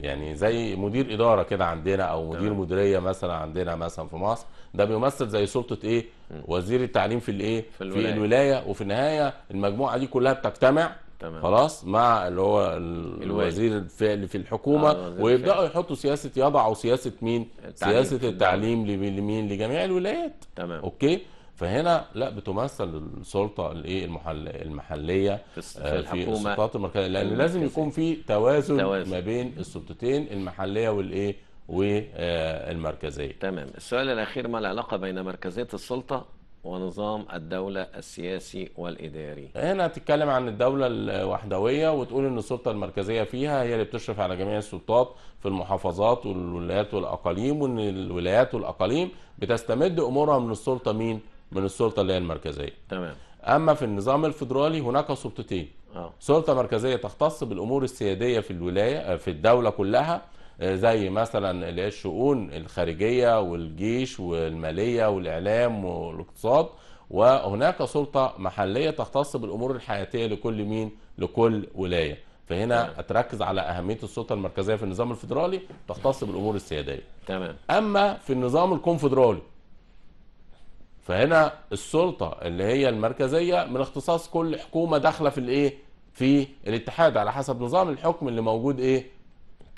S2: يعني زي مدير اداره كده عندنا او مدير تمام. مديريه مثلا عندنا مثلا في مصر ده بيمثل زي سلطه ايه وزير التعليم في الايه في الولايه, في الولاية وفي النهايه المجموعه دي كلها بتجتمع تمام. خلاص مع اللي هو الوزير الفعلي في الحكومه آه ويبداوا يحطوا سياسه يضعوا سياسه مين التعليم. سياسه التعليم لمين لجميع الولايات تمام اوكي فهنا لا بتمثل السلطه الايه المحل المحليه في, آه، في السلطات المركزيه لان لازم يكون في توازن, توازن ما بين السلطتين
S1: المحليه والايه والمركزيه تمام السؤال الاخير ما العلاقه بين مركزيه السلطه ونظام الدولة السياسي والإداري
S2: هنا تتكلم عن الدولة الوحدوية وتقول أن السلطة المركزية فيها هي اللي بتشرف على جميع السلطات في المحافظات والولايات والأقاليم وأن الولايات والأقاليم بتستمد أمورها من السلطة مين؟ من السلطه اللي هي المركزيه تمام اما في النظام الفيدرالي هناك سلطتين آه. سلطه مركزيه تختص بالامور السياديه في الولايه آه، في الدوله كلها آه، زي مثلا اللي هي الشؤون الخارجيه والجيش والماليه والاعلام والاقتصاد وهناك سلطه محليه تختص بالامور الحياتيه لكل مين لكل ولايه فهنا تمام. اتركز على اهميه السلطه المركزيه في النظام الفيدرالي تختص بالامور السياديه تمام اما في النظام الكونفدرالي فهنا السلطه اللي هي المركزيه من اختصاص كل حكومه داخله في الايه في الاتحاد على حسب نظام الحكم اللي موجود ايه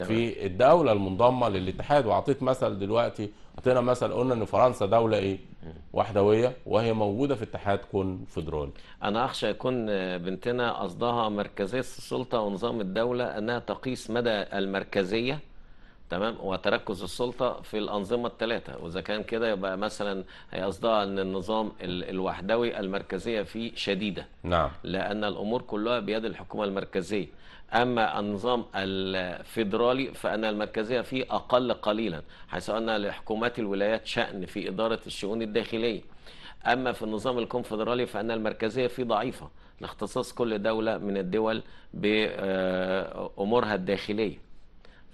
S2: في الدوله المنضمه للاتحاد واعطيت مثل دلوقتي اعطينا مثل قلنا ان فرنسا دوله ايه وحدويه وهي موجوده في اتحاد كونفدرالي
S1: انا اخشى يكون بنتنا قصدها مركزيه السلطه ونظام الدوله انها تقيس مدى المركزيه تمام وتركز السلطه في الانظمه الثلاثه واذا كان كده يبقى مثلا هي قصدها ان النظام الوحدوي المركزيه فيه شديده نعم لان الامور كلها بيد الحكومه المركزيه اما النظام الفيدرالي فان المركزيه فيه اقل قليلا حيث ان لحكومات الولايات شان في اداره الشؤون الداخليه اما في النظام الكونفدرالي فان المركزيه فيه ضعيفه لاختصاص كل دوله من الدول بامورها الداخليه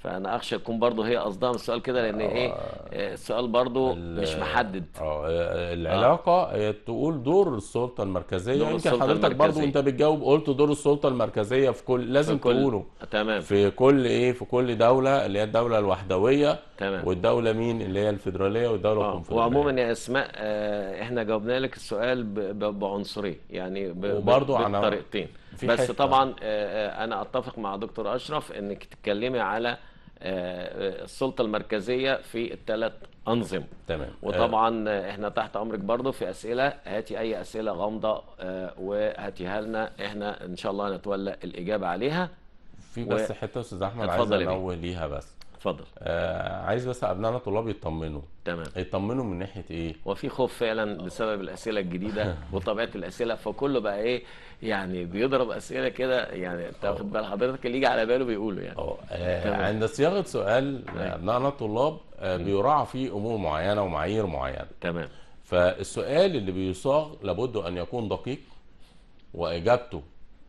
S1: فانا اخشى تكون برضه هي قصدها من السؤال كده لان ايه آه. آه، السؤال برضه مش محدد اه العلاقه
S2: آه. تقول دور السلطه المركزيه دور يمكن حضرتك برضه وانت بتجاوب قلت دور السلطه المركزيه في كل لازم في كل... تقوله تمام في كل ايه في كل دوله اللي هي الدوله الوحدويه تمام والدوله مين اللي هي الفدراليه والدوله آه. الكونفدراليه وعموما
S1: يا اسماء آه احنا جاوبنا لك السؤال ب... ب... بعنصريه يعني ب... وبرضه على بطريقتين بس حتة. طبعا آه،, آه انا اتفق مع دكتور اشرف انك تتكلمي على آه، السلطه المركزيه في الثلاث انظمه تمام وطبعا احنا تحت امرك برضه في اسئله هاتي اي اسئله غامضه آه، وهاتيها لنا احنا ان شاء الله نتولى الاجابه عليها في بس و... حته
S2: استاذ احمد عايز انوه ليها بس
S1: اتفضل آه عايز بس ابنائنا الطلاب يطمنوا تمام يطمنوا من ناحيه ايه وفي خوف فعلا بسبب الاسئله الجديده وطبيعه الاسئله فكله بقى ايه يعني بيضرب اسئله كده يعني انت واخد بال حضرتك اللي يجي على باله بيقوله يعني
S2: آه عند صياغه سؤال ابنائنا آه، الطلاب آه بيراعى فيه امور معينه ومعايير معينه تمام فالسؤال اللي بيصاغ لابد ان يكون دقيق واجابته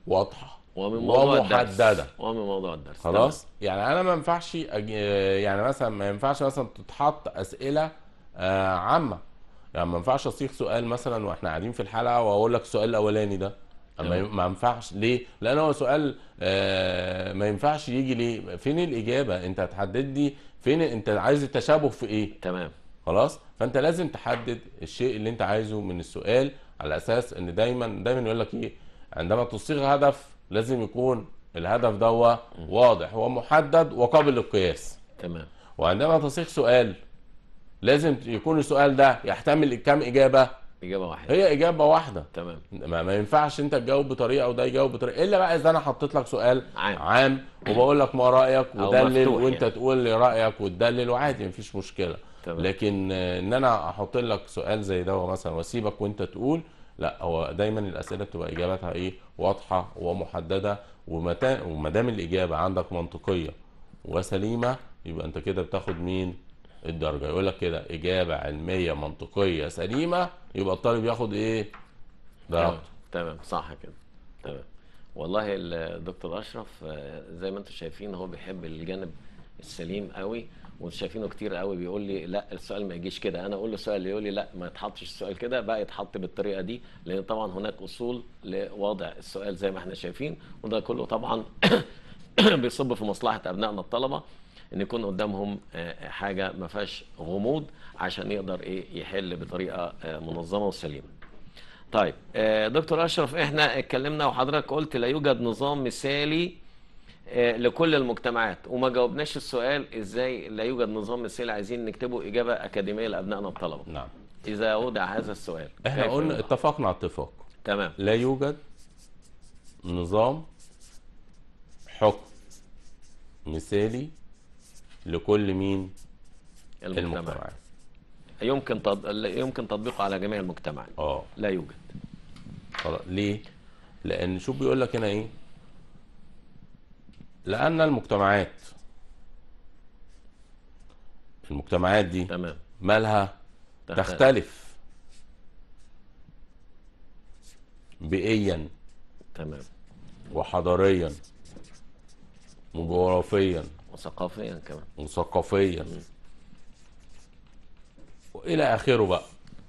S2: واضحه
S1: ومن موضوع ومحددة. الدرس ومن موضوع الدرس خلاص
S2: يعني انا ما ينفعش يعني مثلا ما ينفعش مثلا تتحط اسئله آه، عامه يعني ما ينفعش اصيغ سؤال مثلا واحنا قاعدين في الحلقه واقول لك السؤال الاولاني ده ما ينفعش ليه؟ لان هو سؤال آه، ما ينفعش يجي ليه؟ فين الاجابه؟ انت هتحدد لي فين انت عايز التشابه في ايه؟ تمام خلاص؟ فانت لازم تحدد الشيء اللي انت عايزه من السؤال على اساس ان دايما دايما يقول لك ايه؟ عندما تصيغ هدف لازم يكون الهدف ده واضح ومحدد وقابل للقياس تمام وعندما تصيغ سؤال لازم يكون السؤال ده يحتمل كم اجابه اجابه واحده هي اجابه واحده تمام ما, ما ينفعش انت تجاوب بطريقه وده يجاوب بطريقه الا بقى اذا انا حطيت لك سؤال عام, عام وبقول لك ما رايك ودلل وانت يعني. تقول لي رايك وتدلل وعادي مفيش مشكله تمام. لكن ان انا احط لك سؤال زي ده مثلا واسيبك وانت تقول لا هو دايما الاسئله بتبقى اجابتها ايه واضحه ومحدده وما دام الاجابه عندك منطقيه وسليمه يبقى انت كده بتاخد مين الدرجه يقول لك كده اجابه علميه منطقيه سليمه
S1: يبقى الطالب ياخد ايه درجته تمام صح كده تمام والله الدكتور اشرف آه، زي ما انتم شايفين هو بيحب الجانب السليم قوي وشايفينه كتير قوي بيقول لي لا السؤال ما يجيش كده انا اقول له سؤال يقول لي لا ما يتحطش السؤال كده بقى يتحط بالطريقه دي لان طبعا هناك اصول لوضع السؤال زي ما احنا شايفين وده كله طبعا بيصب في مصلحه ابنائنا الطلبه ان يكون قدامهم آه، حاجه ما فيهاش غموض عشان يقدر ايه يحل بطريقه آه، منظمه وسليمه. طيب آه، دكتور اشرف احنا اتكلمنا وحضرتك قلت لا يوجد نظام مثالي آه، لكل المجتمعات وما جاوبناش السؤال ازاي لا يوجد نظام مثالي عايزين نكتبه اجابه اكاديميه لابنائنا الطلبه نعم اذا وضع هذا السؤال احنا قلنا
S2: اتفقنا على اتفاق تمام لا يوجد نظام حكم مثالي
S1: لكل مين المجتمعات يمكن تض... يمكن تطبيقه على جميع المجتمعات اه لا يوجد خلاص ليه لان شوف بيقول لك هنا
S2: ايه لأن المجتمعات المجتمعات دي تمام مالها تختلف, تختلف بيئيا تمام وحضاريا وجغرافيا
S1: وثقافيا كمان
S2: وثقافيا والى اخره بقى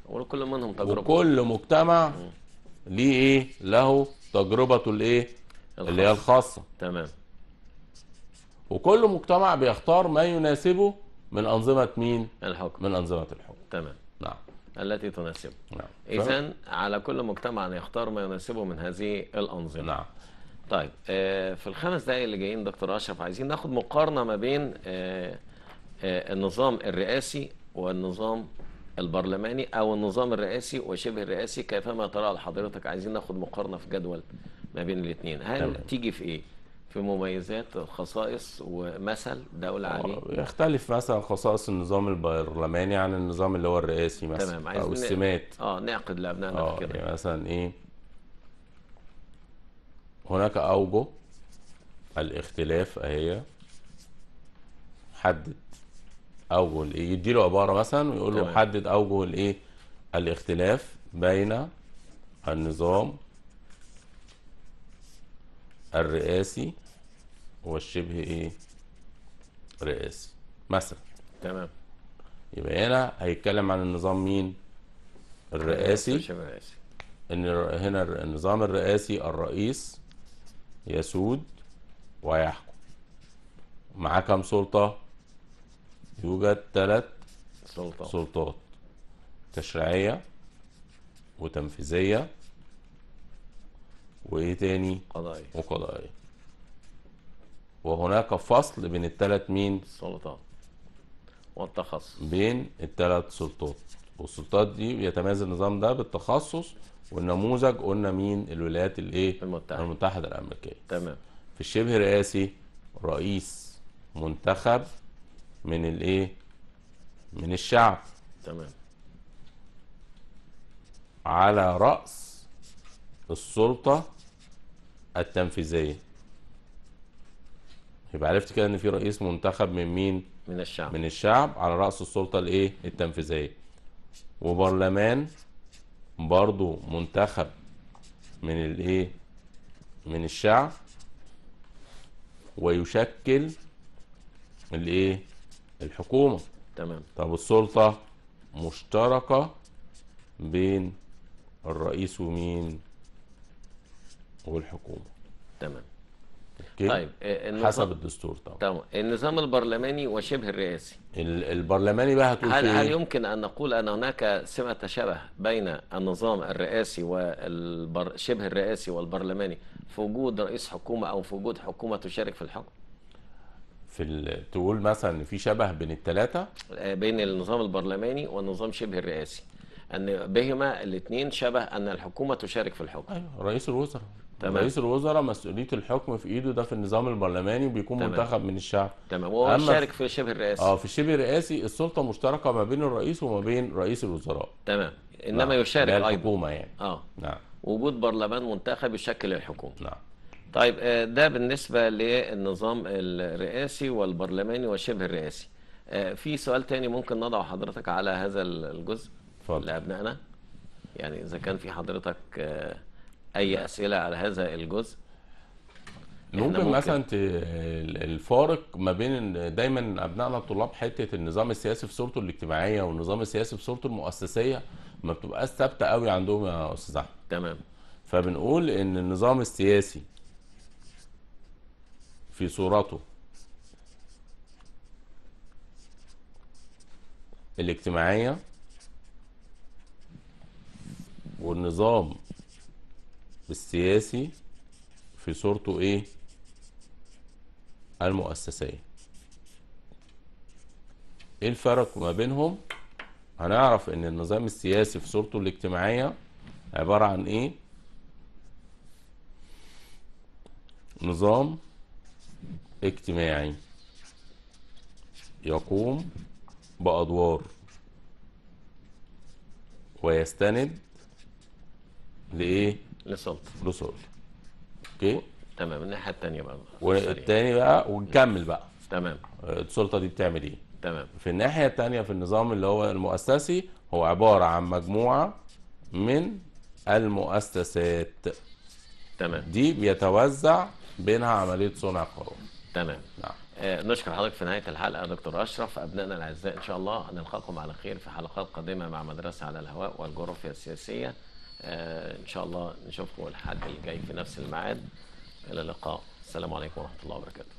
S1: وكل منهم تجربه وكل
S2: مجتمع ليه ايه له تجربته الايه اللي هي الخاصه تمام وكل مجتمع بيختار ما يناسبه من أنظمة مين؟ الحكم من أنظمة الحكم تمام نعم
S1: التي تناسبه نعم إذا على كل مجتمع أن يختار ما يناسبه من هذه الأنظمة نعم طيب آه، في الخمس دقايق اللي جايين دكتور أشرف عايزين ناخد مقارنة ما بين آه، آه، النظام الرئاسي والنظام البرلماني او النظام الرئاسي وشبه الرئاسي كيفما ترى لحضرتك عايزين ناخد مقارنه في جدول ما بين الاثنين هل تمام. تيجي في ايه في مميزات وخصائص ومثل دولة آه، عليه
S2: يختلف مثلا خصائص النظام البرلماني عن النظام اللي هو الرئاسي مثلا تمام عايز او السمات اه نعقد لابنائنا اه يعني مثلا ايه هناك اوجه الاختلاف اهي حدد اوجه الايه يديله عباره مثلا ويقول له حدد اوجه الايه الاختلاف بين النظام الرئاسي والشبه ايه رئاسي مثلا تمام يبقى هنا هيتكلم عن النظام مين الرئاسي ان هنا النظام الرئاسي الرئيس يسود ويحكم معاه كام سلطة يوجد ثلاث سلطات سلطات تشريعية وتنفيذية وايه تاني قضايا وقضايا وهناك فصل بين الثلاث مين السلطات والتخصص بين الثلاث سلطات والسلطات دي بيتميز النظام ده بالتخصص والنموذج قلنا مين الولايات الايه المتحده المتحده الامريكيه تمام في الشبه رئاسي رئيس منتخب من الايه من الشعب تمام على راس السلطه التنفيذية يبقى عرفت كده ان في رئيس منتخب من مين؟ من الشعب من الشعب على رأس السلطة الايه؟ التنفيذية وبرلمان برضو منتخب من الايه؟ من الشعب ويشكل الايه؟ الحكومة تمام طب السلطة مشتركة بين الرئيس ومين؟ والحكومه
S1: تمام أوكي؟ طيب آه، حسب الدستور طبعا تمام النظام البرلماني وشبه الرئاسي
S2: البرلماني بقى هتقول هل هل إيه؟
S1: يمكن ان نقول ان هناك سمه تشابه بين النظام الرئاسي والبر... شبه الرئاسي والبرلماني في وجود رئيس حكومه او في وجود حكومه تشارك في الحكم؟ في تقول مثلا في شبه بين الثلاثه؟ آه، بين النظام البرلماني والنظام شبه الرئاسي ان بهما الاثنين شبه ان الحكومه تشارك في الحكم ايوه رئيس الوزراء تمام. رئيس الوزراء
S2: مسؤوليه الحكم في ايده ده في النظام البرلماني وبيكون تمام. منتخب من الشعب تمام وهو شارك في شبه الرئاسي اه في الشبه الرئاسي السلطه مشتركه ما بين الرئيس وما بين رئيس الوزراء تمام
S1: نعم. انما نعم. يشارك ايضا الحكومه يعني اه نعم وجود برلمان منتخب يشكل الحكومه نعم طيب آه، ده بالنسبه للنظام الرئاسي والبرلماني وشبه الرئاسي آه، في سؤال تاني ممكن نضعه حضرتك على هذا الجزء فضل. لابنائنا يعني اذا كان في حضرتك آه، اي نعم. اسئله على هذا الجزء ممكن, مثلا الفارق ما بين دايما ابنائنا
S2: الطلاب حته النظام السياسي في صورته الاجتماعيه والنظام السياسي في صورته المؤسسيه ما بتبقاش ثابته قوي عندهم يا استاذ احمد تمام فبنقول ان النظام السياسي في صورته الاجتماعيه والنظام السياسي في صورته ايه المؤسسية ايه الفرق ما بينهم هنعرف ان النظام السياسي في صورته الاجتماعية عبارة عن ايه نظام اجتماعي يقوم بأدوار ويستند لإيه؟ لسلطه لسلطه اوكي
S1: تمام الناحيه الثانيه بقى والتاني
S2: بقى ونكمل بقى تمام السلطه دي بتعمل ايه تمام في الناحيه الثانيه في النظام اللي هو المؤسسي هو عباره عن مجموعه من المؤسسات تمام دي بيتوزع بينها عمليه صنع قرار تمام
S1: نعم آه، نشكر حضرتك في نهايه الحلقه دكتور اشرف ابنائنا الاعزاء ان شاء الله نلقاكم على خير في حلقات قادمه مع مدرسه على الهواء والجغرافيا السياسيه آه، ان شاء الله نشوفكم الحد الجاي في نفس الميعاد الى اللقاء السلام عليكم ورحمه الله وبركاته